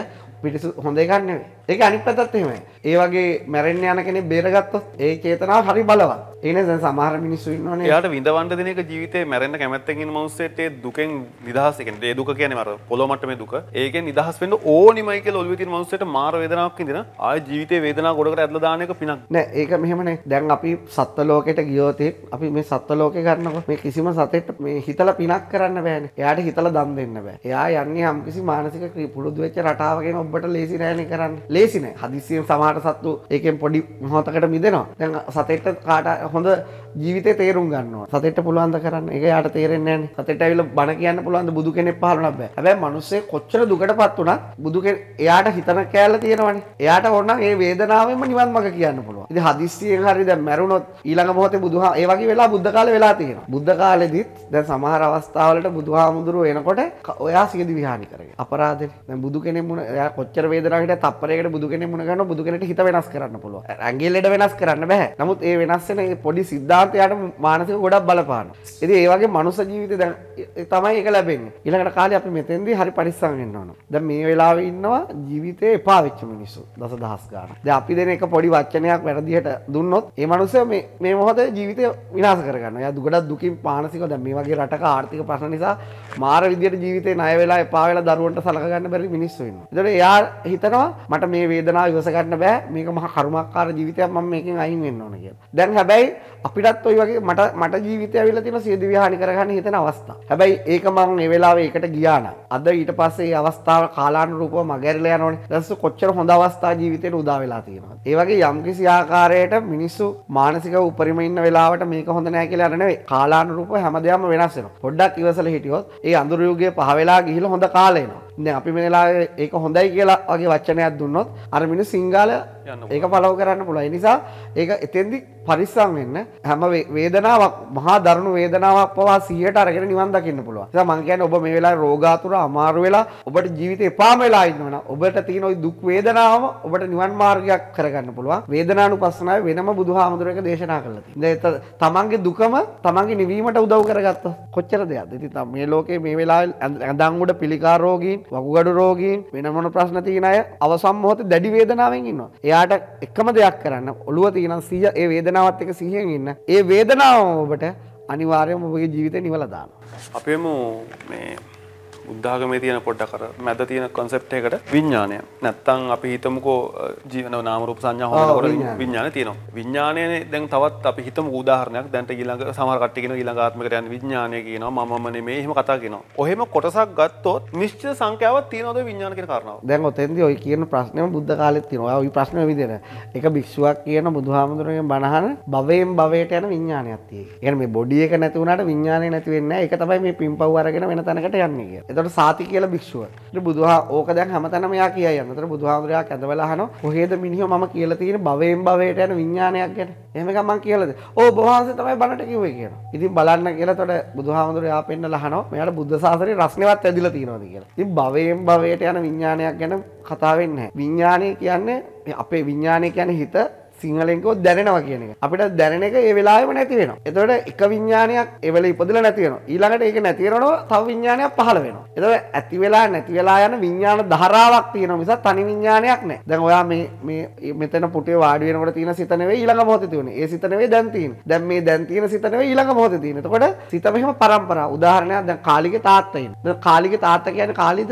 පිරිසු හොඳ එකක් නෙවෙයි ඒක අනි පැතත් එහෙමයි ඒ වගේ මැරෙන් යන කෙනෙ බේරගත්තොත් ඒ චේතනාව හරි බලවත් ඒන දැ සමහර මිනිස්සුන්න යාට විඳවන්ට දෙනක ජීවිතේ මැරෙන්න්න කැමැත්තකින් මවස්සේටේ දුකෙන් නිදහසකෙන් ඒ දුක කියන මර පොලොමටම දුක ඒක නිදහස් වන්න ඕනිමයික ඔල්විති මවස්සට මාර වේදනාවක් දින ආය ජීවිත වේදනා ගොඩට ඇදලදානක පිනක් නෑ ඒක මෙහමනේ දැන් අපි සත්ත ලෝකෙට ගියෝතේ අපි මේ සත්ත ලෝක කරන්නකොට මේ කිසිම සතෙට මේ හිතල පිනක් කරන්න බෑන එයාට හිතල දම් දෙන්න බෑ එයා යන්නේ හම්කිසි මානසික ක්‍රී පුළුදුවච්ච රටාවගෙන ඔබට ලේසි රෑණ කරන්න ලේසින හදිසියෙන් සමහට සත්තු ඒකෙන් පොඩි මොහතකට මිදෙනවා දැන් සතෙට කාට හොඳ ජීවිතය තේරුම් ගන්නවා සතට පුළුවන්ද කරන්න එක යට තේරෙන්නේ සතට ඇවිල බණ කියන්න පුළුවන්ද බුදු කෙනෙ පහලන බෑ හැබැයි මනුස්සේ කොච්චර දුකට පත් වුණත් බුදු එයාට හිතන කෑල්ල තියෙනවනේ එයාට ඕන ඒ වේදනාවෙම නිවන් මඟ කියන්න පුළුවන් ඉතින් හදිස්සියෙන් හරි දැන් මැරුණොත් ඊළඟ මොහොතේ බුදුහා ඒ වගේ වෙලා බුද්ධ කාලේ වෙලා තියෙනවා බුද්ධ කාලෙදිත් දැන් සමහර අවස්ථාවලට බුදුහාමුදුරුව එනකොට ඔයා සියදි විහානි කරගෙන අපරාධේ දැන් බුදු කෙනෙක් මුණ එයා කොච්චර වේදනාවකට තප්පරයකට බුදු කෙනෙක් මුණ ගන්න බුදු කෙනෙක්ට හිත වෙනස් කරන්න පුළුවන් ඇඟිල්ලෙඩ වෙනස් කරන්න බෑ නමුත් ඒ වෙනස් වෙන ඒ පොඩි සිද්ධා ලාට යට මානසික ගොඩක් බලපාන. එති ඒවගේ මනුස ජීවිත දැ තමයි එක ලැබෙන් ඉළඟට කාල අපි මෙතැදි හරි පරිස්සාගන්න ඕන ද මේ වෙලාව ඉන්නවා ජීවිතය පාවිච්ච මිනිස්සු දස දහස්කාන ද අපි දෙන එක පොඩි වච්චනයක් වැරදිහට දුන්නොත් ඒ මනුස මේ මොහොත ජීවිතය විනාස කරගන්න ය දුගඩත් දුකින් පානසික දැ මේ වගේ රටක ආර්ථික ප්‍රශ්න නිසා මාර විදියට ජීවිතය නය වෙලා පාවෙලා දරුවන්ට සලකගන්න බැරි මිනිස්සුන්න දොට යා හිතනවා මට මේ වේදනා ඉවසගන්න බෑ මේක මහ කරුමක්කාර ජීවිතයක් ම මේකින් අයින් වෙන්න ඕන කිය දැන් හැබැයි අපිට මටත් ඔයි වගේ මට මට ජීවිත ඇවිල තින සියදිවි හානි කරගන්න හිතන අවස්ථා හැබැයි ඒක මං එවෙලාව ඒකට ගියාන අද ඊට පස්සේ අවස්ථාව කාලාන රූප මගැරලය නොන දස්ස කොච්චර හොඳ අවස්ථා ජීවිතයට උදාවෙලා තියෙනවා ඒවගේ යම්කිසි ආකාරයට මිනිස්සු මානසික උපරිම ඉන්න වෙලාවට මේක හොඳ නෑ කියලා අරනවේ කාලාන රූප හැමදයම වෙනස්සෙන පොඩ්ඩක් ඉවසල හිටියොත් ඒ අඳුරයුගේ පහවෙලා ගිහිල හොඳ කාලයනවා අපි මෙලා ඒක හොඳයි කියලා වගේ වචනයක් දුන්නොත් අරමින සිංහල ඒක පලව කරන්න පුළයි නිසා ඒක එතෙන්දි පරිස්සම් වෙන්න හැම වේදනාවක් මහා දරුණු වේදනාවක් පවා සියට අරගෙන නිවන් දකින්න පුළුව මංකයන් ඔබ මේ වෙලා රෝගාතුර අමාරු වෙලා ඔබට ජීවිත එපාම වෙලා ඉන්නවන ඔබට තියෙන ඔයි දුක් වේදනාව ඔබට නිවන් මාර්ගයක් කරගන්න පුළුව වේදනානු පස්සනාව වෙනම බුදු හාමුදුරුවක දේශනා කරලති එත තමන්ගේ දුකම තමන්ගේ නිවීමට උදව් කරගත්ත කොච්චර දෙයක් ඉති මේ ලෝකේ මේ වෙලා ඇඳංගුඩ පිළිකාරෝගීන් වකුගඩු රෝගීන් වෙන මොන ප්‍රශ්න තියෙන අය අවසන් මොහොතේ දැඩි වේදනාවෙන් ඉන්නවා. එයාට එකම දෙයක් කරන්න ඔළුව තියෙන සිහිය ඒ වේදනාවත් එක්ක සිහියෙන් ඉන්න. ඒ වේදනාව ඔබට අනිවාර්යයෙන්ම ඔබගේ ජීවිතේ නිවලා දානවා. අපේම මේ උද්ධාගමේ තියෙන පොඩ්ඩක් අර මැද තියෙන concept එකට විඥානය. නැත්තම් අපි හිතමුකෝ ජීවන නාම රූප සංඥා හොයනකොට විඥානය තියෙනවා. විඥානයනේ දැන් තවත් අපි හිතමු උදාහරණයක් දැන්ට ඊළඟ සමහර කට්ටිය කියන ඊළඟ ආත්මයකට යන විඥානය කියනවා මමම නෙමෙයි එහෙම කතා කියනවා. ඔහෙම කොටසක් ගත්තොත් නිශ්චිත සංඛ්‍යාවක් තියෙනවද විඥාන කියන කාරණාව? දැන් ඔතෙන්දී ඔය කියන ප්‍රශ්නේම බුද්ධ කාලෙත් තියෙනවා. ওই ප්‍රශ්නේ විදිහට. එක භික්ෂුවක් කියන බුදුහාමුදුරන්ගෙන් බණහන භවයෙන් භවයට යන විඥානයක් තියෙනවා. ඒ කියන්නේ මේ බොඩි එක නැති වුණාට විඥානය නැති වෙන්නේ නැහැ. ඒක තමයි මේ පිම්පව් අරගෙන වෙන තැනකට යන්නේ කියලා. එතකොට සාති කියලා භික්ෂුව. ඉතින් බුදුහා ඕක දැන් හැමතැනම යා කියයි යන. එතකොට බුදුහාමුදුරයා කැඳවලා අහනවා කොහේද මිනිහෝ මම කියලා තියෙන භවයෙන් භවයට යන විඥානයක් ගැන. එහෙම එකක් මං කියලාද? ඕ බොහාන්සේ තමයි බණට කිව්වේ කියනවා. ඉතින් බලන්න කියලා එතකොට බුදුහාමුදුරයා පෙන්නලා අහනවා මෙයාට බුද්ධ ශාසනයේ රස්නේවත් ඇදිලා තියෙනවද කියලා. ඉතින් භවයෙන් භවයට යන විඥානයක් ගැන කතා වෙන්නේ නැහැ. විඥානය කියන්නේ අපේ විඥානය කියන්නේ හිත සිංහලෙන්කෝ දැනෙනවා කියන එක අපිට දැනෙන එක ඒ වෙලාම නැති වෙන එතවට එක විඤ්ඥානයක් එවල ඉපදල නැතිවෙන ඊළඟට ඒක නැතිරනවා තව විඤ්ඥානයක් පහල වෙන එතව ඇති වෙලා නැති වෙලා යන විඤ්ඥාන ධරාවක් තියෙන නිසා තනි විඤ්ඥානයක් නෑ දැන් ඔයා මේ මෙතන පුටේ වාඩුවෙනකට තියෙන සිතනව ඊළඟ මොතතිවන ඒ සිතනවේ දැන්තිීන් දැම් මේ දැන්තියන සිතනව ඊළඟ මොත තියනකොට සිතමහෙම පරම්පරා උදාහරණයක් දැන් කාලික තාත්තයින් කාලික තාත්ත කියන කාලිද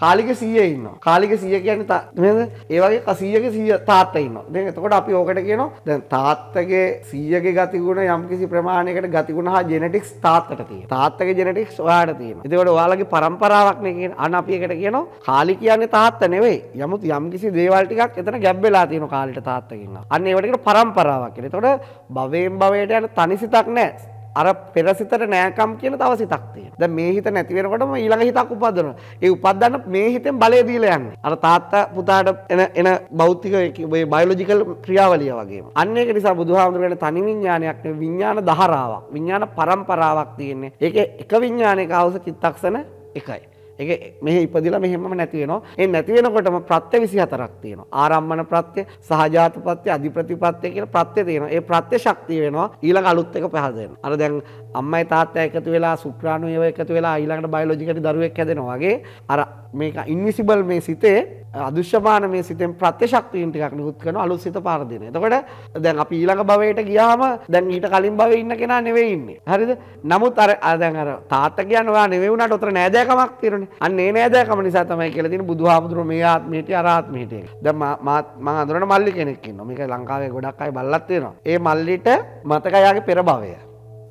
කාලික සීය ඉන්න කාලික සිය කියන ඒවගේ කසීයක සිය තාත්ත ඉන්න දෙ එතකොට අපි ඕකට කියන දැ තාත්තගේ සීයගේ ගතිගුණ යම්කිසි ප්‍රමාණයකට ගතිගුණ හා ජෙනටික්ස් තාත්තට තිය තාත්තක ජෙනටික්ස් වාට තියෙන එතකොට වාලගේ පරම්පරාවක්න කියෙන් අන අපියකට කියන කාලි කියන්නේ තාත්ත නෙවෙයි යමුත් යම්කිසි දේවල්ටිකක් එතන ගැබ්බෙලා තියෙන කාලිට තාත්තකින්න අන්න ඒවටකට පරම්පරාවක් කියෙන තොට භවයෙන් භවයට යන තනිසිතක් නෑ අර පෙරසිතට නෑකම් කියන තව සිතක් තියෙනවා. දැන් මේ හිත නැති වෙනකොටම ඊළඟ හිතක් උපදිනවා. ඒ උපදින මේ හිතෙන් බලය දීලා යන්නේ. අර තාත්තා පුතාට එන එන භෞතික මේ බයොලොජිකල් ක්‍රියාවලිය වගේම. අන්න ඒක නිසා බුදුහාමුදුරනේ තනි විඥානයක් නෙවෙයි විඥාන ධාරාවක්. විඥාන පරම්පරාවක් තියෙන්නේ. ඒකේ එක විඥානයක අවශ්‍ය චිත්තක්ෂණ එකයි. ඒ මෙහි ඉපදිලා මෙහෙමම නැති වෙනවා. ඒ නැති වෙනකොටම ප්‍රත්‍ය 24ක් තියෙනවා. ආරම්මන ප්‍රත්‍ය, සහජාත ප්‍රත්‍ය, අධිප්‍රතිපත්‍ය කියලා ප්‍රත්‍ය තියෙනවා. ඒ ප්‍රත්‍ය ශක්තිය වෙනවා ඊළඟ අලුත් එක පහද වෙනවා. අර දැන් අම්මයි තාත්තය එකතු වෙලා සුක්‍රාණුයව එකතු වෙලා ඊළඟට බයිලෝජිකට දරුවෙක් හැදෙනවාගේ අර මේක ඉන්විසිබල් මේ සිතේ අදුශ්‍යමාන මේ සිතෙන් ප්‍රත්‍යශක්තියන් ටිකක් නිකුත් කරන අලුත් සිත පාරදින. එතකොට දැන් අපි ඊළඟ භවයට ගියාම දැන් ඊට කලින් භවයේ ඉන්න කෙනා නෙවෙයි ඉන්නේ. හරිද? නමුත් අර දැන් අර තාත්තා කියන්නේ ඔයා නෙවෙයි වුණාට උතර නෑදෑකමක් තියෙනනේ. අන්න ඒ නෑදෑකම නිසා තමයි කියලා තියෙන බුදුහාමුදුරුවෝ මේ ආත්මයට අර ආත්මයට. දැන් මම අඳුරන මල්ලි කෙනෙක් ඉන්නවා. මේක ලංකාවේ ගොඩක් අය බල්ලත් වෙනවා. ඒ මල්ලිට මතකයි යාගේ පෙර භවය.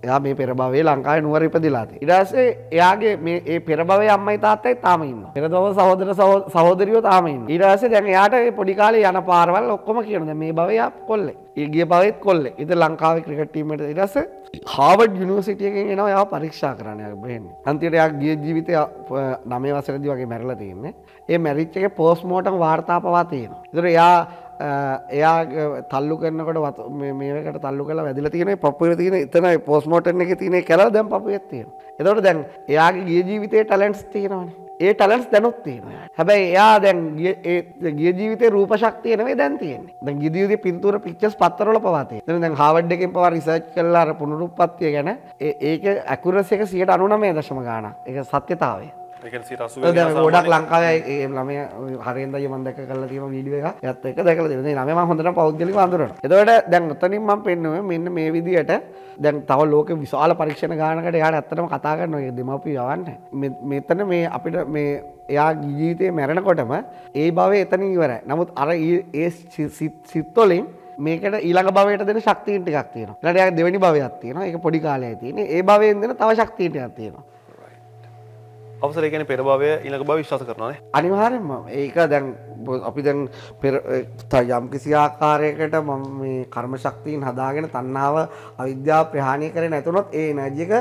එයා මේ පෙරබවේ ලංකායි නුවර ඉපදිලාති. ඉඩසේ එයාගේ මේ පෙරබවේ අම්මයි තාත්තයි තාමඉන්න. පෙරදව සහෝදර සහෝදරියෝ තාමයින්න. ඉඩසේ දැන් එයාට පොඩිකාලේ යන පාරවල් ඔක්කොම කියනද මේ භවයා කොල්ලෙ. ඒගිය පවත් කොල්ලෙ ඉද ලංකාව ක්‍රිකටීමට ඉඩස හාවඩ් යුනිවසිටියකින් එනවා යා පරීක්ෂා කරණය බ්‍රෙන් අන්තිරයක් ගිය ජීවිතය නමේ වසරදි වගේ මැරල තියන්නේ ඒ මැරිච්චක පෝස්මෝටම් වාර්තා පවා තියෙන. ඉතුර යා එයා තල්ලු කරනකොට මේකට තල්ලු කලා වැදිල තියෙන පපුර තියෙන එතන පෝස්මෝටන් එක තියනේ කලා දැම් පපුයත් තියෙන එතවට දැන් එයාගේ ගිය ජීවිතය ටලන්ස් තියෙනවන ඒ ටලන්ස් දැනුත් තියෙන හැබැයි එයා දැන් ගිය ජීවිත රූපශක්තියනේ දැන් තියෙන්නේ ගිදියද පින්තුර පිච්චස් පත්තරල පවාතේ දැන් හාවඩ් එකෙන් පවා රිසර්ච් කල්ලාර පුුණුරුපත්තිය ගැන ඒක ඇකුරසක සියට අනුනමේ දශම ගාන එක සත්‍යතාවේ ගොඩක් ලංකාවේ ලම හරෙන්ද යමන්දක කල තිීම විඩිය එක ඇත්තක දැකල දෙන නම හොඳට පෞද්ගලි වන්දුරට එතවට දැන් උතනින් ම පෙන්නුව මෙන්න මේ විදියට දැන් තව ලෝක විශාල පරීක්ෂණ ගානකට යාට ඇත්තනම කතා කරන දෙමපි යවන්න මෙතන මේ අපිට මේ එයා ජීවිතය මැරෙනකොටම ඒ භවය එතනින් ඉවරයි නමුත් අර ඒ සිත්තොලින් මේකට ඊළඟ බවයට දෙන ශක්තිීන්ටිකක් තියෙන ට දෙවැනි භවයක් තියෙන එක පොඩි කාලය තියෙන ඒ භවයෙන් දෙන තව ශක්තිීටයක් තියෙනවා අවසර ගැන පෙරභාවය ඉලක බව විශ්වාස කරනනේ අනිවාරෙන්ම ඒක දැන් අපි දැන් යම්කිසි ආකාරයකට ම කර්ම ශක්තිීන් හදාගෙන තන්නාව අවිද්‍යා ප්‍රහාණය කරන ඇතුළොත් ඒ නැජික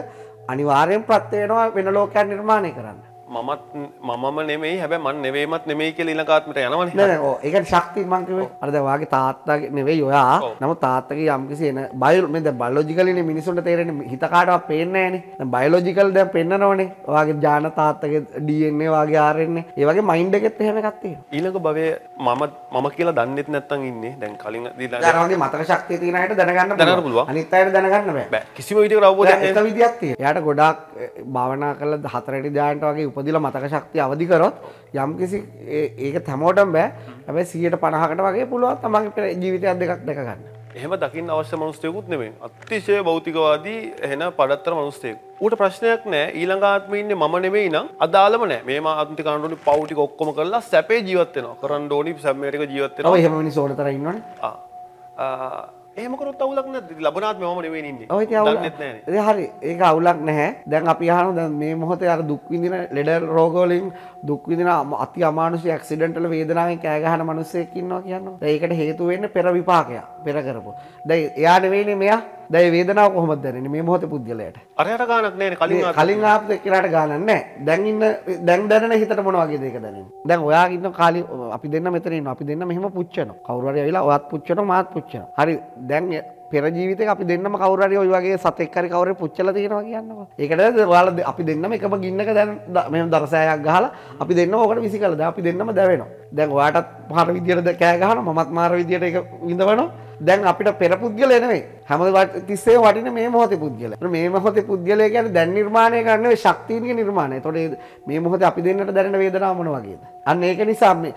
අනිවාරයෙන් ප්‍රත්වයනවා වෙන ලෝකයන් නිර්මාණය කරන්න මමත් මම නෙමේ හැබැ මන් නෙවේමත් නෙමේ කියල ලකාත්මට යනවන එක ශක්ති මංකව අරදවාගේ තාත්තගේ නෙවේ යොයා නම තාත්තගේ යම්කිසි එන බයිල් මෙද බලෝජිකලන මිනිසුන්ට තේරෙන හිතකාටක් පේන්නේන බයිලෝජිකල් දැ පෙන්න්නනවනේ වගේ ජාන තාත්තගේ ඩියන්නේ වගේ ආරෙන්නේ ඒවගේ මයින්ඩ එකෙත් එහෙම ගත්තේ ඊලක බවේ මම මම කියලා දන්නෙත් නැත්තන් ඉන්නේ දැන් කලින් දරගේ මතක ශක්තිය තිනයට දැනගන්න දැන පුලුව අනිත් අයට දැනගන්න කිසිම විට රව විදිත්තිය යට ගොඩක් භාවනා කල හතරට ජාන්ට වගේ උපදිල මතක ශක්තිය අවධිකරොත් යම් කිසි ඒක තැමෝටම් බෑ ඇැ සියට පණහකට වගේ පුළුව තමන්ගේ ජීවිතයක් දෙකක් දෙකගන්න එහෙම දකිින් අවශ්‍ය මනුස්තයකුත් නෙමේ අතිශය භෞතිකවාදී එහෙන පඩත්තර මනුස්තයක ඌට ප්‍රශ්නයක් නෑ ඊළඟාත්මඉන්න ම නෙමේ නම් අදාලම නෑ මේ ආති කණඩුනි පවටි ඔක්කොම කරලා සැපේ ජීවත්වෙන කරන්ඩෝනි සැම්මටික ජීවත්වෙන හම සෝටරන්න ඒමකරොත් අවුලක් ලබනාත් මම නෙවෙයි ඉන්නේ. ඔය ඉතින් අවුලක් නැහැ. ඒ හරි. ඒක අවුලක් නැහැ. දැන් අපි අහනවා දැන් මේ මොහොතේ අර දුක් විඳින ලෙඩ රෝග වලින් දුක් විඳින අති අමානුෂික ඇක්සිඩන්ට් වල වේදනාවෙන් කෑ ගහන මිනිස්සෙක් ඉන්නවා කියනවා. දැන් ඒකට හේතු වෙන්නේ පෙර විපාකයක්. පෙර කරපො. දැන් එයා නෙවෙයිනේ මෙයා දැයි වේදනාව කොහොමද දැනෙන්නේ මේ මොහොතේ පුද්ගලයාට? අරයට ගානක් නෑනේ කලින් කලින් ආපු එක්කලාට ගානක් නෑ. දැන් ඉන්න දැන් දැනෙන හිතට මොන වගේ දෙයක දැනෙන්නේ? දැන් ඔයා ඉන්න කාලේ අපි දෙන්න මෙතන ඉන්නවා. අපි දෙන්න මෙහෙම පුච්චනවා. කවුරු හරි ඇවිල්ලා ඔයත් පුච්චනවා මාත් පුච්චනවා. හරි දැන් පෙර ජීවිතේ අපි දෙන්නම කවුරු හරි ඔය වගේ සතෙක් හරි කවුරු පුච්චලා තියෙනවා කියන්නකො. ඒකට ඔයාලා අපි දෙන්නම එකම ගින්නක දැන් මෙහෙම දරසෑයක් ගහලා අපි දෙන්නම ඕකට විසි කළා. දැන් අපි දෙන්නම දැවෙනවා. දැන් ඔයාටත් මාර විදියට කෑ ගහනවා මමත් මාර විදියට ඒක විඳවනවා. දැන් අපිට පෙරපුද්ගල නෙවෙයි හැම තිස්සේ වටින මේ මොහොතේ පුද්ගල මේ මොහොතේ පුද්ගලය කියන්නේ දැන් නිර්මාණය කරන ශක්තියන්ගේ නිර්මාණය. එතකොට මේ මොහොතේ අපි දෙන්නට දැනෙන වේදනාව මොන වගේද? අන්න ඒක නිසා මේ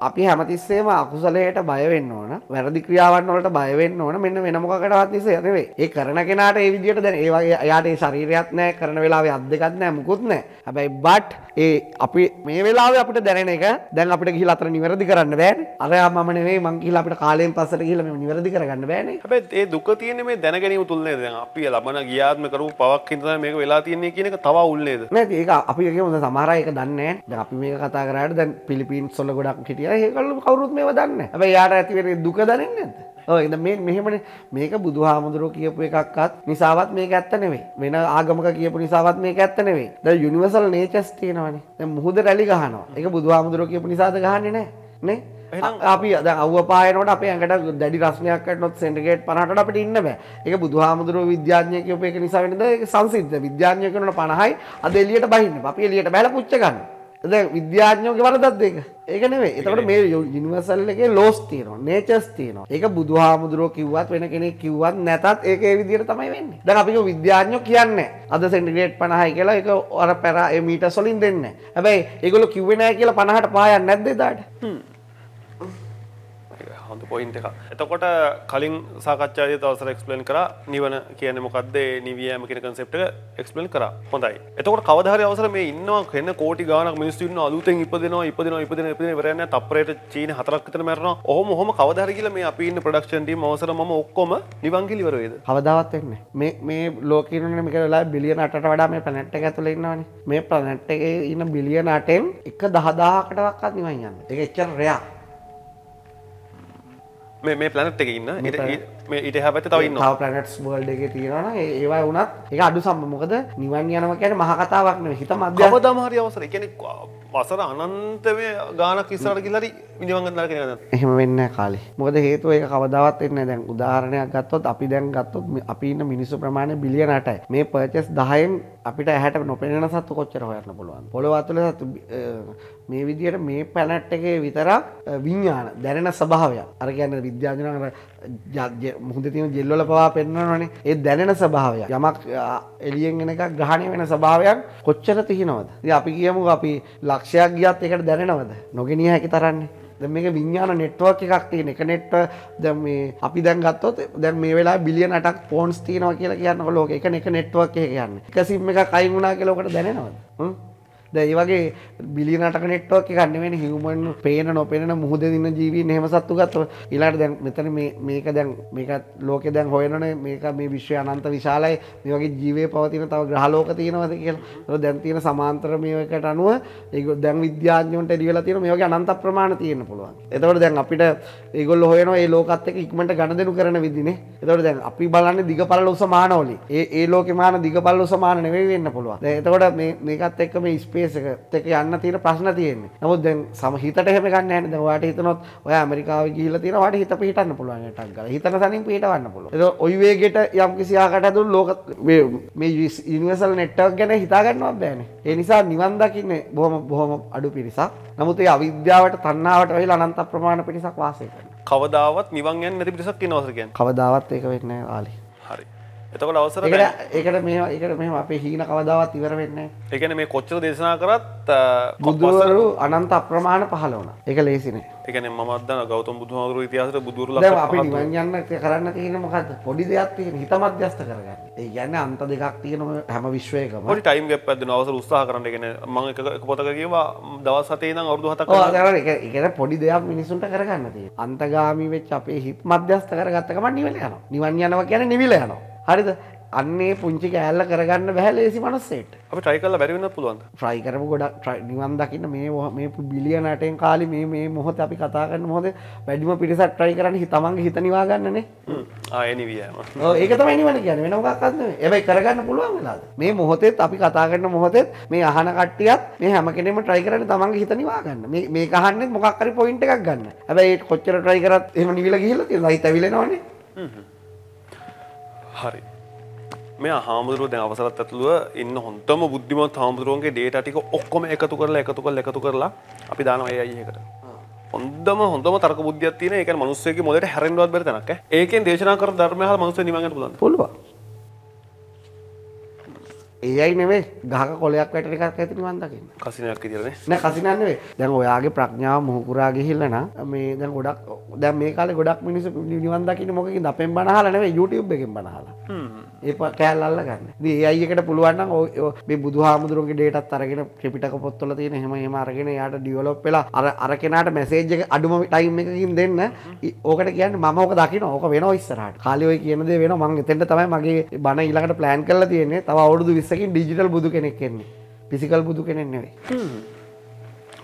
අපි හැමතිස්සේම අකුසලයට බයවෙන්න ඕන වැරදි ක්‍රියාවන් වලට බයවෙන්න ඕන මෙන්න වෙනමොකටවත් නිසා නෙවෙයි. ඒ කරන කෙනාට ඒ විදිහට දැන් ඒ වගේ එයාට ඒ ශරීරයක් නැහැ කරන වෙලාවේ අත් දෙකක් නැහැ මුකුත් නැහැ. හැබැයි බට් ඒ අපි මේ වෙලාවේ අපිට දැනෙන එක දැන් අපිට ගිහිලා අතර නිවැරදි කරන්න බෑනේ. අරයා මම නෙවෙයි මං ගිහිලා අපිට කාලයෙන් පස්සට ගිහිලා මේ නිවැරදි කරගන්න බෑනේ. හැබැයි ඒ දුක තියෙන්නේ මේ දැනගැනීම තුල නේද? දැන් අපි ලබන ගියාත්ම කරපු පවක් හින්දා මේක වෙලා තියෙන්නේ කියන එක තව අවුල් නේද? නෑ ඒක අපි කියමු සමහර අය ඒක දන්නේ නැහැ. දැන් අපි මේක කතා කරාට දැන් පිලිපීන්ස් වල ගොඩක් හිටිය ඒකල්ල කවරුත් මේ දන්න ඇ යාට ඇතිවෙන දුක දරන්න ඇත ඉඳ මේ මෙහෙමන මේක බුදු හාමුදුරුව කියපු එකක්ත් නිසාවත් මේ ඇත්ත නෙවේ වෙන ආගමක කියපු නිසාවත් මේ ඇත්ත නෙවේ ද යුනිවසල් නේචස් තියෙනවනේ මුහුද රැලි ගහනවා එක බුදු හාමුදුරුව කියපු නිසාද ගහන්නේ නෑ නේ අපි අද අව්ව පායනට අපේ ඇඟට දැඩි රස්නයක් නොත් සෙන්ටගේට් පනට අපට ඉන්න බෑ එක බුදු හාමුදුරුව විද්‍යාඥයකයප එක නිසා වෙනද සංසිද්ධ විද්‍යාඥය කරන පණහයි අද එලියට බහින්න අපි එලියට බැල පුච්චගන්න ද විද්‍යාඥෝක වරදත් දෙක ඒක නෙවේ එතකට මේ යනිවසල් එක ලෝස් තියනවා නේචස් තියනවා ඒක බුදු හාමුදුරුව කිව්වත් වෙන කෙනෙ කිව්වත් නැතත් ඒක විදිර තමයි වෙන්න ද අපික විද්‍යාඥෝ කියන්න අද සෙන්ඩිගේට් පණහයි කියලා එක අර පැරා මීට සොලින් දෙන්න හැබැයි ඒගොල කිව්වෙනෑ කියලා පණහට පායන්න නැද්දෙදාට පොයින්ට එක. එතකොට කලින් සාකච්ඡාය දවසර එක්ස්පලන් කර නිවන කියන මොකක්දේ නිවියම කෙන කන්සෙප්ට එක්ස්පලන් කර හොඳයි එතකොට කවදර අවසර මේ ඉන්නවා කෙන්න කෝටි ගාන මිනිස්සුන්න අලුතෙන් ඉපදනවා ඉපදන ඉපදන ඉපදන වරන්න තප්පරයට චීන හතරක්තන මැරන ඔහොම හොම කවදර කියලා මේ අපින්න ප්‍රඩක්ෂන්ටීම අවසර ම ඔක්කොම නිවංගිලිවරේද කවදාවත්ෙක්න මේ ලෝකන මේකලා බිලියන අට වඩා මේ පැනැට්ට ඇතුලෙන්නවන මේ ප්‍රනැට්ට එක ඉන්න බිලියන අටෙන් එක දහදාකටවක්ත් නිවයින්න එක එච්චර රයා මේ මේ පලනට් එක ඉන්න මේ ඉට හැපත තව න්න පලනටස් වල්ඩ එක තියෙනන ඒවා වනත් එක අඩු සම්මකද නිවන් යනම කියන මහකතාවක්න හිත මද දමහරි අවසර එකනෙක් වසර අනන්තවේ ගානක් ඉස්සරට කිලරි විනිවන්ගදලා කියෙන එහෙම වෙන්න කාලේ මොකද හේතුව එක කවදාවත් එන්න දැන් උදාහරණයක් ගත්තොත් අපි දැන් ගත්තොත් අපි ඉන්න මිනිස්සු ප්‍රමාණය බිලියනටයි මේ පර්චස් දහයෙන් අපිට ඇහැට නොපෙනෙන සත්තු කොච්චර හොයන්න පුළුවන් පොළොවතුල සතු මේ විදියට මේ පැනට් එකේ විතරක් විඤ්ඥාන දැනෙන ස්භාවයක් අරගන්න විද්‍යාජනර මුහද තින ජෙල්ලොල පවා පෙන්න්නවනේ ඒ දැනෙන ස්භාවයක් යමක් එලියෙන් එෙනක ග්‍රහණය වෙන ස්භාවයක් කොච්චර තිහිනවද අපි කියමු අපි ලක්ෂයක් ගියත් එකට දැනෙනවද නොගෙනිය හැකි තරන්නේ මේක විඤ්ඥාන නෙට්වර්ක එකක් තියෙන එක නෙට්ට දැ අපි දැන් ගත්තොත් දැන් මේ වෙලා බිලියනටක් පෝන්ස් තියනව කියලා කියන්න ලෝක එක එක නෙට්වර්ක කියන්න එක සිම්ම එක කයිගුණා කලෝකට දැනෙනවද දැයි වගේ බිලිනටක නෙට්වක් කන්නවෙන හිවමන් පේන නොපෙන මුහද දින්න ජීවී හෙම සත්තු ගත්ව ඉලාට දැන් මෙතන මේක දැන් මේකත් ලෝක දැන් හොයනන මේක මේ විශ්වය අනන්ත විශාලයි මේ වගේ ජීවය පවතින තව ග්‍රහලෝක තියෙනවද කියලා දැන්තියෙන සමාන්ත්‍ර මේකට අනුව ඒක දැන් විද්‍යාඥන්ට ඩියල තියෙන මේ වගේ අනන්ත ප්‍රමාණ තියෙන පුළුවන් එතවට දැන් අපිට ඒගොල් හොයන ඒ ලෝකත්තක ඉක්මට ගණ දෙනු කරන විදිනේ එතවට දැන් අපි බලන්න දිග පල්ල උසමානවලි ඒ ලෝක මාන දිග පල්ල උසමාන නෙවෙයි වෙන්න පුළුවන් එතකොට මේකත් එක්ක මේ ස්පේ කේසක එක යන්න තියෙන ප්‍රශ්න තියෙන්නේ. නමුත් දැන් සමහිතට එහෙම ගන්න නැහැ නේද? ඔයාට හිතනොත් ඔයා ඇමරිකාව ගිහිල්ලා තියෙනවා. ඔයාට හිත පිහිටන්න පුළුවන් එකක් ගන්න. හිතන තනින් පිහිටවන්න පුළුවන්. ඒක ওই වේගෙට යම් කිසි ආකාරයකට දුන් ලෝක මේ මේ යුනිවර්සල් නෙට්වර්ක් ගැන හිතා ගන්නවත් බෑනේ. ඒ නිසා නිවන් දකින්නේ බොහොම බොහොම අඩු පිරිසක්. නමුත් ඒ අවිද්‍යාවට තණ්හාවට වෙලා අනන්ත ප්‍රමාණ පිරිසක් වාසය කරනවා. කවදාවත් නිවන් යන්නේ නැති පිරිසක් ඉනවසර කියන්නේ. කවදාවත් ඒක වෙන්නේ නැහැ ආලේ. එතකොට අවසර ඒකට මේ ඒකට මෙහම අපේ හීන කවදාවත් ඉවර වෙන්නේ එකන මේ කොච්චර දේශනා කරත් බුදුවරු අනන්ත අප්‍රමාණ පහල වන එක ලේසිනේ එකන මදන්න ගෞතම බුදුහමරු ඉතිහාසට බුදුරල අපි නිවන් යන්න කරන්න තියෙන මොකද පොඩි දෙයක් තියෙන හිත මධ්‍යස්ත කරගන්න ඒ කියන්නේ අන්ත දෙකක් තියෙන හැම විශ්වයකම පොඩි ටයිම් ගැප් එකක් දෙන අවසර උත්සාහ කරන්න එකන මම එක පොතක කියවා දවස් හතේ ඉඳන් අවුරුදු හතක් කරලා ඒක ඒක පොඩි දෙයක් මිනිසුන්ට කරගන්න තියෙන අන්තගාමී වෙච්ච අපේ හිත මධ්‍යස්ත කරගත්ත ගමන් නිවන යනවා නිවන් යනවා කියන්නේ නිවිල යනවා හරිද අන්නේ පුංචි කෑල්ල කරගන්න බැහ ලේසි මනස්සේට අප ටයිකල්ල බැරිවන්න පුළුවන් ්‍රයි කරම ගොඩ නිවන් දකින්න මේ මේ බිලියනටෙන් කාලි මේ මේ මොහොත අපි කතාගන්න මොද වැඩිම පිරිසක් ට්‍රයි කරන්න තමන්ගේ හිත නිවාගන්නනේ ආයනිවියම ඒක තමයිනි වන කියන වෙනවාකන්න එබයි කරගන්න පුළුවන් වෙලාද මේ මොහොතෙත් අපි කතාගන්න මොහොතෙත් මේ අහන කට්ටියත් මේ හැම කෙනෙම ට්‍රයි කරන්න තමන්ගේ හිත නිවාගන්න මේ කහන්න මොක්කරි පොයින්ට එකක් ගන්න ඇබයි කොච්චර ට්‍රයි කරත් එම නිවිල ගිහිල ලයි තැවිලෙනවානේ හරි මේ හාමුදුරුව දැන් අවසරත් ඇතුළුව ඉන්න හොන්තම බුද්ධිමත් හාමුදුරුවන්ගේ ඩේටා ටික ඔක්කොම එකතු කරලා එකතු කරලා එකතු කරලා අපි දානවා AI එකට. හොඳම හොඳම තර්ක බුද්ධියක් තියෙන ඒක මනුස්සයෙකුගේ මොළයට හැරෙන්නවත් බැරි තැනක් ඈ. ඒකෙන් දේශනා කර ධර්මය අහලා මනුස්සය නිවන් යන්න පුළුවන්. පුළුවන්. ඒයි නෙවේ ගහක කොලයක් වැට එකක් ඇතිට වන්දකින්න කසිනයක් ඉදිරන නෑ කසිනන්නේ දැන් ඔයාගේ ප්‍රඥාව මුහකුරා ගිහිල්ලන මේ දැන් ගොඩක් දැ මේ කාල ගොඩක් මිනිස නිවන්දකින්න මොකින් අපෙන් බනහලනව යුටබ් එකෙන් බනහලා ඒ කෑල්ලල්ල ගන්න ඒ අයකට පුළුවන් මේ බුදු හාමුදුරුන්ගේ ඩේටත් අරගෙන ක්‍රපිටක පොත්තොල තියෙන හෙම එම අරගෙන යාට ඩියලොප් පෙලා අර අරකෙනට මැසේජ්ක අඩුම ටයිම් එකකින් දෙන්න ඕකට කියන්න මමෝක දකින ඕක වෙන ඉස්සරහට කාලයෝ කියනද වෙන මං එතෙන්ට තමයි මගේ බණ ඉලකට ප්ලෑන් කරලා තියන්නේ තව අවුරුදු විස්ස එකකින් ඩිජිටල් බුදු කෙනෙක් කෙන්නේ පිසිකල් බුදු කෙනෙන්නෙවේ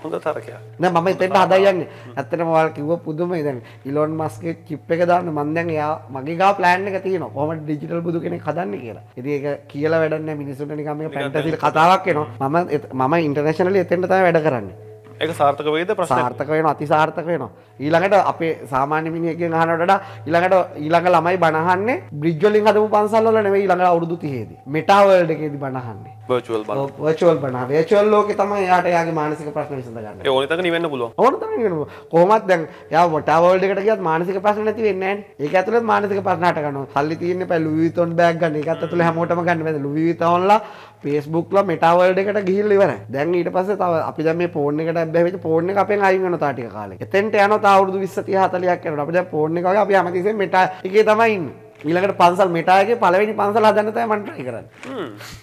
හොඳ තරකය න මම එතට හදයන්න ඇත්තන මවල් කිව පුදුම ඉදන් ඉලොන් මස්ගේ චිප් එක දාන්න මන්දන් යා මගේගා පලෑන්් එක තියන හොම ඩිජිටල් බුදු කෙනෙ කදන්න කියලා එදඒක කියලා වැඩන්න මිනිසුට නිකම පැටසිල් කතාවක් එනවා මම මම ඉන්ටර්නේශනල එතෙන්ට තයි වැඩ කරන්නේ එක සාර්ථක වේද ප්‍රසාර්ථක වෙන අති සාර්ථක වෙනවා. ඊළඟට අපේ සාමාන්‍ය මිනිහෙක්ගෙන් අහනටට ඊළඟට ඊළඟ ළමයි බණහන්නේ බ්‍රිජ්වලින් හදපු පන්සල් වල නෙවෙයි ඊළඟ අවුරුදු 30 දී. මෙටාවර්ල්ඩ් එකේදී බණහන්නේ. වර්චුවල් බන වර්චුවල් බන වර්චුවල් ලෝකේ තමයි යාට යාගේ මානසික ප්‍රශ්න විසඳ ගන්න. ඒ ඕන තැනක නිවෙන්න පුළුවන්. ඕන තැනක නිවෙන්න. කොහොමත් දැන් යා මොටා වෝල්ඩ් එකට ගියත් මානසික ප්‍රශ්න නැති වෙන්නේ නැහැ. ඒක ඇතුළත් මානසික ප්‍රශ්න හට ගන්නවා. සල්ලි තියෙන පැ ලුයි විතොන් බෑග් ගන්න. ඒකත් ඇතුළේ හැමෝටම ගන්න බෑ. ලුයි විතොන්ලා Facebook ලා මෙටා වෝල්ඩ් එකට ගිහිල්ලා ඉවරයි. දැන් ඊට පස්සේ තව අපි දැන් මේ ෆෝන් එකට ඇබ්බැහි වෙච්ච ෆෝන් එක අපෙන් අයින් වෙනවා තා ටික කාලෙක. එතෙන්ට යනවා තා අවුරුදු 20 30 40ක් යනවා. අපි දැන් ෆෝන් එක වගේ අපි හැමතිස්සෙම මෙටා එකේ තමයි ඉන්නේ. ඊළඟට පන්සල් මෙටාගේ පළවෙනි පන්සල් හදන්න තමයි මම try කරන්නේ.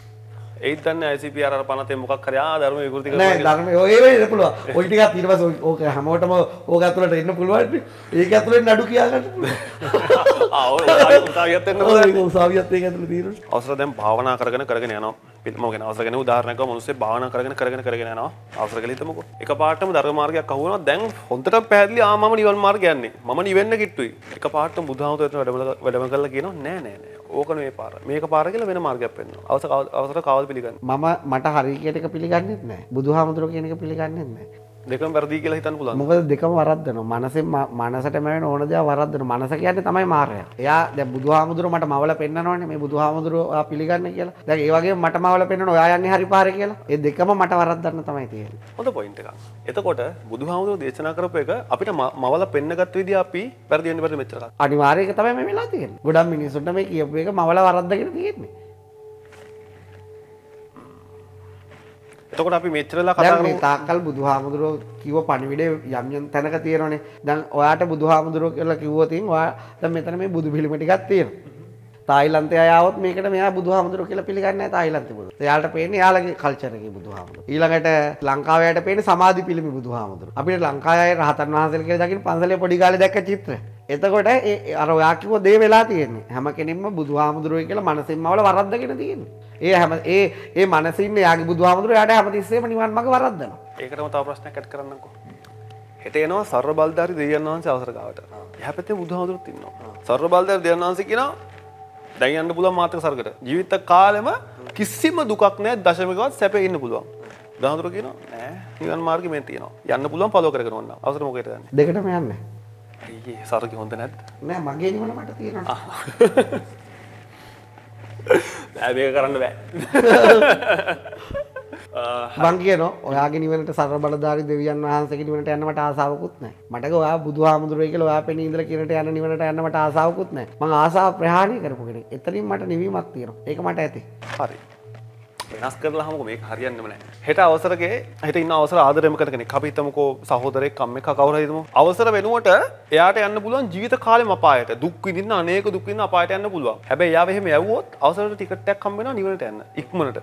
ඒතන්න ඇසිප අර පනත මොක් කරයා ධර්ම විකෘති ධර්ම ඒන්න පුළුව ඔයිටික තිරවස ඕක හමෝටම ඕක ඇතුලට එන්න පුළුවන් ඒක ඇතුලෙන් නඩු කියාගන්න සාවිත්ය ඇතුළ තීර අවසර දැම් භාවනා කරගෙන කරගෙන යනවා පිල්මගෙන අවසරගෙන උදාරනක මනුසේ භාන කරගෙන කරගෙන කරගෙනවා අවසර කලිතමක එක පාටම ධර්මාර්ගයක් අහුවන දැන් හොඳට පැදලි ආම නිවල් මාර්ගයන්නේ ම නිවෙන්න කිට්ටුයි එක පාට බුදහාවතට වැඩ වැඩම කරලා කියන නෑ නෑ ඕකන මේ පාර මේක පාර කියල වෙන මාර්ගයක් පෙන්න අවස අවසර කවල් පිළිගන්න මම මට හරිකටක පිළිගන්නෙත් නෑ බුදු හාමුදුර කියනක පිළිගන්නෙත් නෑ දෙකම වැරදි කියලා හිතන්න පුළුවන්. මොකද දෙකම වරද්දනවා. මනසෙන් මනසට මැවෙන ඕන දේ වරද්දනවා. මනස කියන්නේ තමයි මායя. එයා දැන් බුදුහාමුදුරුවෝ මට මවල පෙන්නනෝනේ මේ බුදුහාමුදුරුවෝ ආ පිළිගන්න කියලා. දැන් ඒ වගේම මට මවල පෙන්නන ඔයා යන්නේ හරි පාරේ කියලා. ඒ දෙකම මට වරද්දන්න තමයි තියෙන්නේ. හොඳ පොයින්ට් එකක්. එතකොට බුදුහාමුදුරුවෝ දේශනා කරපු එක අපිට මවල පෙන්නගත් විදිහ අපි වැරදි වෙන්න බැරි මෙච්චරක්. අනිවාර්යයෙන් තමයි මේ වෙලා තියෙන්නේ. ගොඩක් මිනිස්සුන්ට මේ කියපු එක මවල වරද්දගෙන තියෙන්නේ. තකොට අපි මෙච්චරලා කතා මේ තාකල් බුදුහාමුදුරුව කිව්ව පණිවිඩේ යම් යම් තැනක තියෙනවනේ. දැන් ඔයාට බුදුහාමුදුරුව කියලා කිව්වොතින් ඔයා දැන් මෙතන මේ බුදු පිළිම ටිකක් තියෙනවා. තායිලන්තය ආවොත් මේකට මෙයා බුදුහාමුදුරුව කියලා පිළිගන්නේ නැහැ තායිලන්ත බුදු. එයාලට පේන්නේ එයාලගේ කල්චර් එකේ බුදුහාමුදුරුව. ඊළඟට ලංකාවේ යට පේන්නේ සමාධි පිළිමි බුදුහාමුදුරුව. අපිට ලංකාවේ රහතන් වහන්සේලා කියලා දකින්න පන්සලේ පොඩි කාලේ දැක්ක චිත්‍රය. එතකොට අරයාකිව දේ වෙලා තියෙන්නේ හැම කෙනෙම බුදු හාමුදුරුව කියල මනසින් මවල වරද්දගෙන තියෙන ඒ හැම ඒ ඒ මනසින් යාගේ බුදු හාමුදුර යට හැමතිස්සේම නිවන් මඟ වරද්දන ඒකටම තව ප්‍රශ්නයක් ඇට් කරන්නකෝ හෙටේනවා සර්ව බල්ධාරි දෙවියන් වහන්සේ අවසරකාවට යහපතේ බුදු හාමුදුරුත් ඉන්නවා සර්ව බල්ධාරි දෙවියන් වහන්සේ කියනවා දැන් යන්න පුළුවන් මාතක සර්ගට ජීවිත කාලෙම කිසිම දුකක් නැහැ දශමිකවත් සැපේ ඉන්න පුළුවන් බුදුහාමුදුරුවෝ කියනවා නෑ නිවන් මාර්ගෙ මේ තියෙනවා යන්න පුළුවන් ෆලෝ කරගෙන ඔන්න අවසර මොකේද යන්නේ දෙකටම යන්නේ අයියේ සරකි හොඳ නැද්ද? නෑ මගේ නිවන මට තියෙනවා. නෑ මේක කරන්න බෑ. මං කියනවා ඔයාගේ නිවනට සතර බලධාරී දෙවියන් වහන්සේගේ නිවනට යන්න මට ආසාවකුත් නැහැ. මට ඔයා බුදුහාමුදුරුවෝ කියලා ඔයා පෙනී ඉඳලා කියනට යන නිවනට යන්න මට ආසාවකුත් නැහැ. මං ආසාව ප්‍රහාණය කරපු කෙනෙක්. එතනින් මට නිවීමක් තියෙනවා. ඒක මට ඇති. හරි. වෙනස් කරලා හමුකෝ මේක හරියන්නේම නැහැ. හෙට අවසරගේ හට ඉන්න අවසර ආදරම කරන කපිතමකෝ සහෝදරය කම්ම එක කවරහිදම අවසර වෙනුවට එයාට යන්න පුලුවන් ජීවිත කාලෙම අපායට දුක් විදින්න අනේක දුක්වින්න අපායට යන්න පුළුවන් හැබැයි යාව එහෙම යවුවොත් අවසර ටිකට්ටක් කම්බෙන නිවනට යන්න ඉක්මනට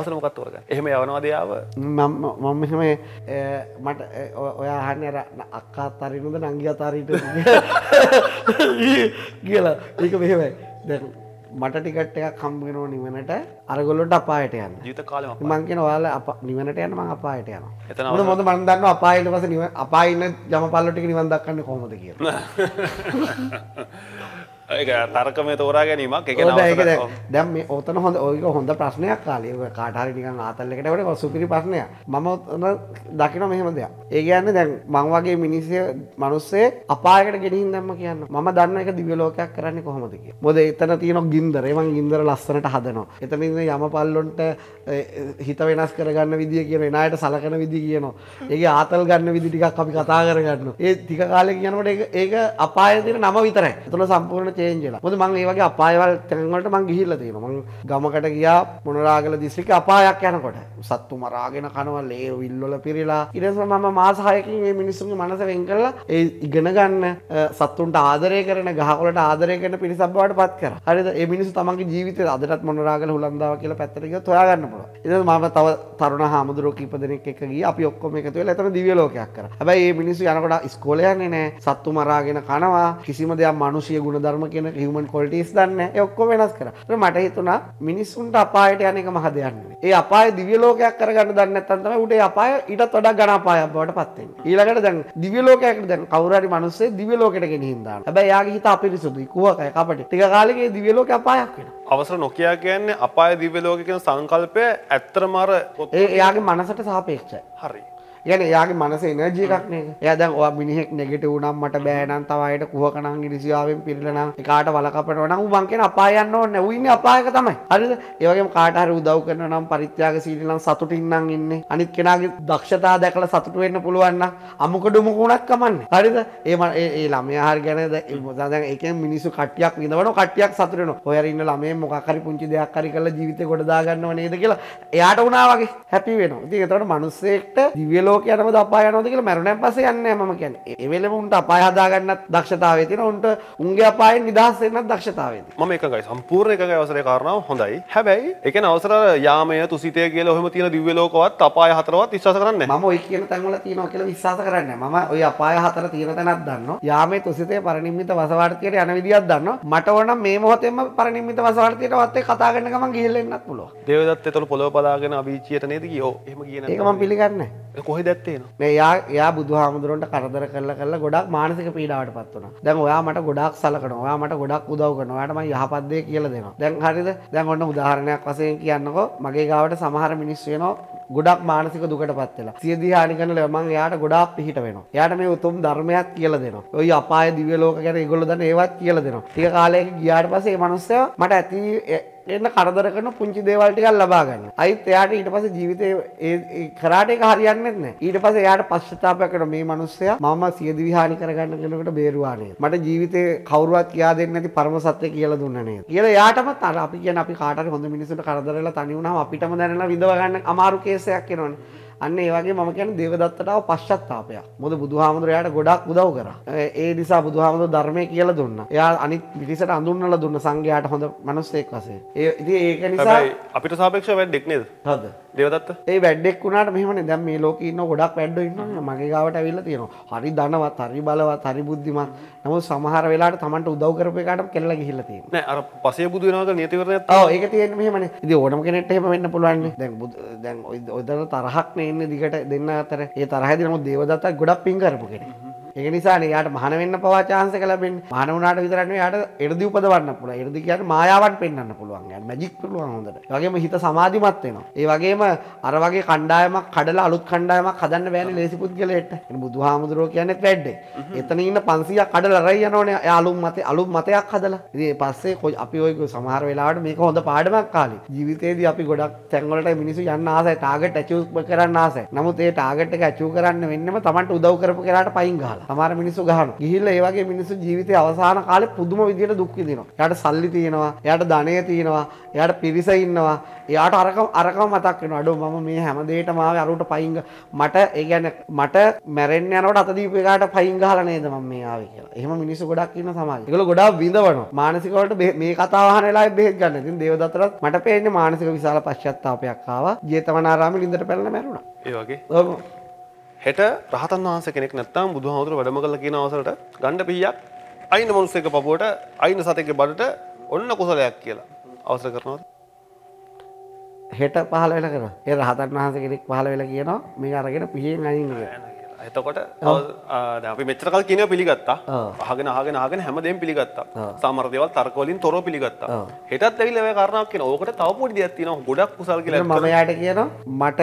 අවසරමකත් වරග එහෙම යවනවාදයාව මම එහෙම මට ඔයා හන්න අර අක්කා තරනුද නංගි අතාරීට කියලා ඒක මෙහෙමයි දැ මට ටිකට් එකක් කම්බිෙනෝ නිවනට අරගොලොට අපායට යන්න ජත කාල මංකෙන වාල නිවනට යන මං අපායට යන එතන මොද මන්දන්න අපායට පස නිව අපායින්න ජම පල්ලොටික නිවන් දක්කන්න කොමද කිය තර්කමය තෝරා ගැනීමක් එක දැම් ඔතන හොඳ ඔයක හොඳ ප්‍රශ්නයක් කාලය කාටහරි නිකන් ආතල්ලකට වට සුපිරි ප්‍රශ්නය මම ඔතන දකින මෙහෙම දෙයක් ඒ කියන්න දැන් මංවගේ මිනිස්සය මනුස්සේ අපායකට ගෙනින් දැම්ම කියන්න ම දන්න එක දිවලෝකයක් කරන්න කොහොමදක මොද එතන තියෙන ගින්දරවන් ඉන්දර ලස්සනට හදනවා එතන යම පල්ලොන්ට හිත වෙනස් කරගන්න විදිිය කියන එනයට සලකන විදි කියනවා ඒ ආතල් ගන්න විදිටිකක් අපි කතා කරගන්න ඒ තික කාලය කියනට ඒක අපායතින නම විතරයි තුළ සම්පූර්ණ චේන්ජ් වෙලා. මොකද මම මේ වගේ අපායවල තැන් වලට මම ගිහිල්ලා තියෙනවා. මම ගමකට ගියා මොනරාගල දිස්ත්‍රික්කේ අපායක් යනකොට. සත්තු මරාගෙන කනවා ලේ විල් වල පිරিলা. ඊට පස්සේ මම මාස 6කින් මේ මිනිස්සුන්ගේ මනස වෙන් කරලා ඒ ඉගෙන ගන්න සත්තුන්ට ආදරය කරන ගහකොළට ආදරය කරන පිරිසක් බවට පත් කරා. හරිද? ඒ මිනිස්සු තමන්ගේ ජීවිතේ අදටත් මොනරාගල හුලන්දාව කියලා පැත්තට ගියොත් හොයාගන්න පුළුවන්. ඊට පස්සේ මම තව තරුණ හාමුදුරුවෝ කීප දෙනෙක් එක්ක ගියා. අපි ඔක්කොම එකතු වෙලා එතන දිව්‍ය ලෝකයක් කරා. හැබැයි මේ මිනිස්සු යනකොට ඉස්කෝලේ යන්නේ නැහැ. සත්තු මරාගෙන කනවා. කිසිම දෙයක් මිනිස්සුගේ ගුණධර්ම මම කියන හමන් කොල්ටස් දන්න ඔක්කො වෙනස් කර මට හිතුනා මිනිස්සුන්ට අපායට යන එක මහ දෙයන්න ඒ අපාය දිවියලෝකයක් කරගන්න දන්න ඇත්තන්තම උට අපාය ඉටත් වඩා ගනාපායක් බවට පත්තෙන් ඊළකට දැන් දිවියලෝකයක් දැන් කවරරි මනුස්සේ දිවියලෝකට ගෙනහින්දාන්න හැබැයි යාගේ හිතා පිරිසුදු කුවකය අපට ටික කාලගේ දිවියලෝක අපායක් වෙන අවසර නොකයා කියන්නේ අපාය දිවලෝක කියන සංකල්පය ඇත්තර මර එයාගේ මනසට සාපේක්ෂයි හරි ගැන යාගේ මනස එනජය එකක්නේ යදන් ඔ මිනිෙක් නෙගෙට වනම් මට බෑනන් තවයට කුවකනං ඉරිසිාවෙන් පිරිලනම් එකාට වලකපට නම් බංකෙන අපායන්න නැවන්න අපායක තමයි අරද ඒවගේ කාටහර උදව් කරන නම් පරිත්‍යාග සීලනම් සතුටින්නම් ඉන්න අනිත් කෙනගේ දක්ෂතා දැකල සතුට වෙන්න පුළුවන්න අමුකඩුම ගුණක් කමන්න හරිද ඒම ඒ ළමයාහර ගැනද දන් එක මිනිසු කටියක් විඳවන කටියක් සතුරන හොයරන්න ළමේ මොකරි පුංචි දෙයක් කරි කල ජීවිත ගොඩදාගන්නව නේද කියලා එයාට උනාවගේ හැපි වෙන ති තවට මනුස්සෙක්ට දිවලෝ ලෝක යනවද අපාය යනවද කියලා මරණයෙන් පස්සේ යන්නේ නැහැ මම කියන්නේ. ඒ වෙලෙම උන්ට අපාය හදාගන්නත් දක්ෂතාවය තියෙනවා. උන්ට උන්ගේ අපායෙන් නිදහස් වෙන්නත් දක්ෂතාවය තියෙනවා. මම එකඟයි. සම්පූර්ණ එකඟයි අවසරේ කාරණාව හොඳයි. හැබැයි ඒ කියන්නේ අවසර යාමය තුසිතය කියලා ඔහෙම තියෙන දිව්‍ය ලෝකවත් අපාය හතරවත් විශ්වාස කරන්නේ නැහැ. මම ඔය කියන තැන් වල තියෙනවා කියලා විශ්වාස කරන්නේ නැහැ. මම ඔය අපාය හතර තියෙන තැනක් දන්නවා. යාමයේ තුසිතේ පරිනිම්මිත වසවර්තියට යන විදියක් දන්නවා. මට ඕන නම් මේ මොහොතේම පරිනිම්මිත වසවර්තියට වත් ඒ කතා කරන ගමන් ගිහිල්ලා එන්නත් පුළුවන්. දේවදත්ත එතකොට පොළොව බලාගෙන අවීචියට නේද ගියෝ? එහෙම කියන එක මම පිළිගන්නේ නැහැ. කොහෙද දැත්වේනවා මේ යා යා බුදු හාමුදුරන්ට කරදර කරල කරලා ගොඩක් මානසික පීඩාවට පත් වන දැන් ඔයාමට ගොඩක් සලකනවා මට ගොඩක් උදව් කරනවාටම යහපත්දේ කියල දෙනවා දැන් හරිද දැන් ඔන්න උදාහරණයක් වසයෙන් කියන්නකෝ මගේ ගාවට සමහර මිනිස්සයනවා ගොඩක් මානසික දුකට පත්වෙලා සියදී හානිකන ලමන් යාට ගොඩක් පිහිට වෙන යාට මේ උතුම් ධර්මයක් කියල දෙනවා ඔයි අපාය දිවලෝක ගැන ගොල දන ඒවත් කියල දෙනවා තිය කාලයක ගියාට පසේ මනුස්සය මට ඇති එන්න කරදර කරන පුංචි දේවල් ටිකක් ලබා ගන්න. අයිත් එයාට ඊට පස්සේ ජීවිතේ ඒ කරාට එක හරියන්නේ නැහැ. ඊට පස්සේ එයාට පශ්චාත්තාපයක් කරන මේ මිනිස්සයා මම සියදිවි හානි කරගන්න කෙනෙකුට බේරුවා නේද? මට ජීවිතේ කවුරුවත් කියා දෙන්නේ නැති පරම සත්‍ය කියලා දුන්න නේද? කියලා එයාටමත් අර අපි කියන අපි කාට හරි හොඳ මිනිසුන්ට කරදර වෙලා තනි වුණාම අපිටම දැනෙලා විඳව ගන්න අමාරු කේස් එකක් එනවනේ. අන්න ඒවගේ මම කියන දෙවදත්තටාව පශ්චත්තාපයක් මොද බුදුහාමුදුරයට ගොඩක් උදව් කර ඒ නිසා බුදුහාමුදුර ධර්මය කියල දුන්න එයා අනි පිටිසට අඳුන්නල දුන්න සංඝයාට හොඳ මනුස්සෙක් වසේ ඒ ඒක නිසා අපිට සාපක්ෂ වැඩෙක්නේද හද දෙවදත් ඒ වැඩෙක් වුණට මෙහමන දැම් මේ ලෝක ඉන්න ගොඩක් වැඩ ඉන්න මගේ ගාවට ඇවිල්ල තියෙනවා හරි දනවත් හරි බලවත් හරි බුද්ධිමත් නමුත් සමහර වෙලාට තමන්ට උදව් කරපයකට කෙල්ල ගිහිල්ලති අර පසේ බුදුනාද නතිවරන ඒක තියෙන මෙහමන ඉදි ඕනම කෙනෙට එම වෙන්න පුළුවන් දැ දැන් ඔදන තරහක්නේ ඉන්න දිගට දෙන්න අතර ඒ තරහදි නමුත් දේවදත්තා ගොඩක් පින් කරපු කෙනෙක්. ඒ නිසා යාට මහන වෙන්න පවා chance එක ලැබෙන්නේ. මහන වුණාට විතරක් නෙවෙයි යාට එ르දි උපදවන්න පුළුවන්. එ르දි කියන්නේ මායාවන් පෙන්වන්න පුළුවන්. යාට මැජික් පුළුවන් හොඳට. ඒ වගේම හිත සමාධිමත් වෙනවා. ඒ වගේම අර වගේ කණ්ඩායමක් කඩලා අලුත් කණ්ඩායමක් හදන්න බෑනේ ලේසි පුද්ගලයෙක්ට. ඒ බුදුහාමුදුරුවෝ කියන්නේත් වැඩේ. එතන ඉන්න 500ක් කඩලා රයි යනෝනේ. ඒ අලුත් මතේ අලුත් මතයක් හදලා. ඉතින් පස්සේ අපි ඔය සමහර වෙලාවට මේක හොඳ පාඩමක් කාලේ. ජීවිතේදී අපි ගොඩක් තැන්වලට මිනිස්සු යන්න ආසයි. ටාගට් ඇචීව් කරන්න ආසයි. නමුත් ඒ ටාගට් එක ඇචීව් කරන්න වෙන්නම Tamanට උදව් කරපු කෙනාට පයින් ගහලා. සමහර මිනිස්සු ගහනවා. ගිහිල්ලා ඒ වගේ මිනිස්සු ජීවිතේ අවසාන කාලේ පුදුම විදියට දුක් විඳිනවා. එයාට සල්ලි තියෙනවා, එයාට ධනය තියෙනවා, එයාට පිරිස ඉන්නවා. එයාට අරක අරක මතක් වෙනවා. අඩෝ මම මේ හැම දෙයකම ආවේ අරුවට පයින් මට ඒ කියන්නේ මට මැරෙන්න යනකොට අත දීපු එකාට පයින් ගහලා නේද මම මේ ආවේ කියලා. එහෙම මිනිස්සු ගොඩක් ඉන්න සමාජෙ. ඒගොල්ලෝ ගොඩාක් විඳවනවා. මානසික වලට මේ කතාව අහන වෙලාවේ බෙහෙත් ගන්න. ඉතින් දේවදත්තරත් මට පේන්නේ මානසික විශාල පශ්චාත්තාවයක් ආවා. ජේතවනාරාමෙ ලින්දට පැනලා මැරුණා. ඒ වගේ. ඔව්. හෙට රහතන් වහන්ස කෙනෙක් නැත්තම් බුදුහාමුදුර වැඩම කළ කියන අවසරට ගණ්ඩ පිහියක් අයින මොනුස්සක පපුවට අයින සතෙක්ගේ බඩට ඔන්න කුසලයක් කියලා අවසර කරනවද? හෙට පහළ වෙලා කරනවා. ඒ රහතන් වහන්සේ කෙනෙක් පහළ වෙලා කියනවා මේ අරගෙන පිහින් අයින් කරනවා. එතකොට අපි මෙච්චරකල් කියන පිළිගත්තා අහගෙන අහගෙන අහගෙන හැමදේම පිළිගත්තා සමහර දේවල් තර්ක වලින් තොරව පිළිගත්තා හෙටත් ඇවිල්ලා ඔය කාරණාවක් කියන ඕකට තව පොඩි දෙයක් තියෙනවා ගොඩක් කුසල් කියලා මම යාට කියනවා මට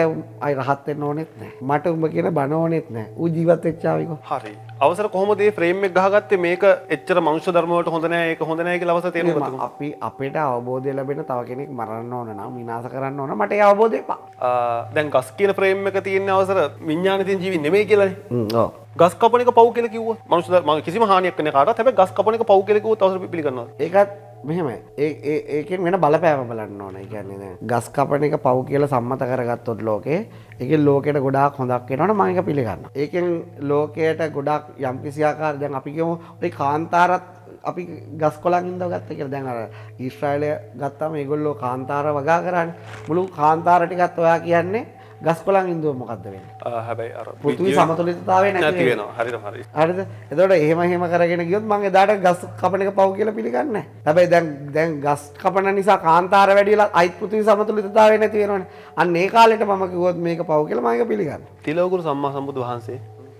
අය රහත් වෙන්න ඕනෙත් නැහැ මට උඹ කියන බන ඕනෙත් නැහැ ඌ ජීවත් වෙච්ච ආවිකෝ හරි අවසර කොහොමද මේ ෆ්‍රේම් එක ගහගත්තේ මේක එච්චර මනුෂ්‍ය ධර්ම වලට හොඳ නැහැ ඒක හොඳ නැහැ කියලා අවසර තේරුම් අපි අපිට අවබෝධය ලැබෙන තව කෙනෙක් මරන්න ඕන නම් විනාශ කරන්න ඕන මට ඒ අවබෝධය එපා දැන් ගස් කියන ෆ්‍රේම් එක තියෙන අවසර විඥානෙ තියෙන ජීවි නෙමෙයි කියලා කියලා ගස් කපනක පව් කියල කිව මනුස ම කිසි හානියක්න කාර හැබ ගස් කපනක පව් කෙක තවස පිගන්න ඒකත් මෙහෙම ඒකෙන් වෙන බලපෑම බලන්න ඕන කියන්නේ ගස් කපන එක පව් කියල සම්මත කරගත්තොත් ලෝකේ එක ලෝකෙට ගොඩක් හොඳක් වෙනට මංක පිළිගන්න ඒකෙන් ලෝකයට ගොඩක් යම්කිසියාකාර දැන් අපිකම ඔයි කාන්තාරත් අපි ගස් කොලන්ද ගත්ත කර දැන් අර ඊස්ට්‍රයිලය ගත්තම ඒගොල්ලෝ කාන්තාර වගා කරන්න මුළු කාන්තාරටිකත් ඔයා කියන්නේ ගස්කොලන් ඉදුව මොකක්ද වෙන හැබයි පෘතිවි සමතුලිතාව නැති වෙන හරි හරි හරිද එතට ඒම හෙම කරගෙන ගියොත් මගේ දාට ගස් කපනක පව් කියල පිළිගන්න හැබයි දැන් දැන් ගස් කපන නිසා කාන්තාර වැඩිලා අයි පෘතිවි සමතුලිතාව නැතිවෙනවන අන්න ඒ කාලෙට මම කිවොත් මේක පව් කියල මගේ පිළිගන්න තිලෝකුරු සම්මා සම්බුදු වහන්සේ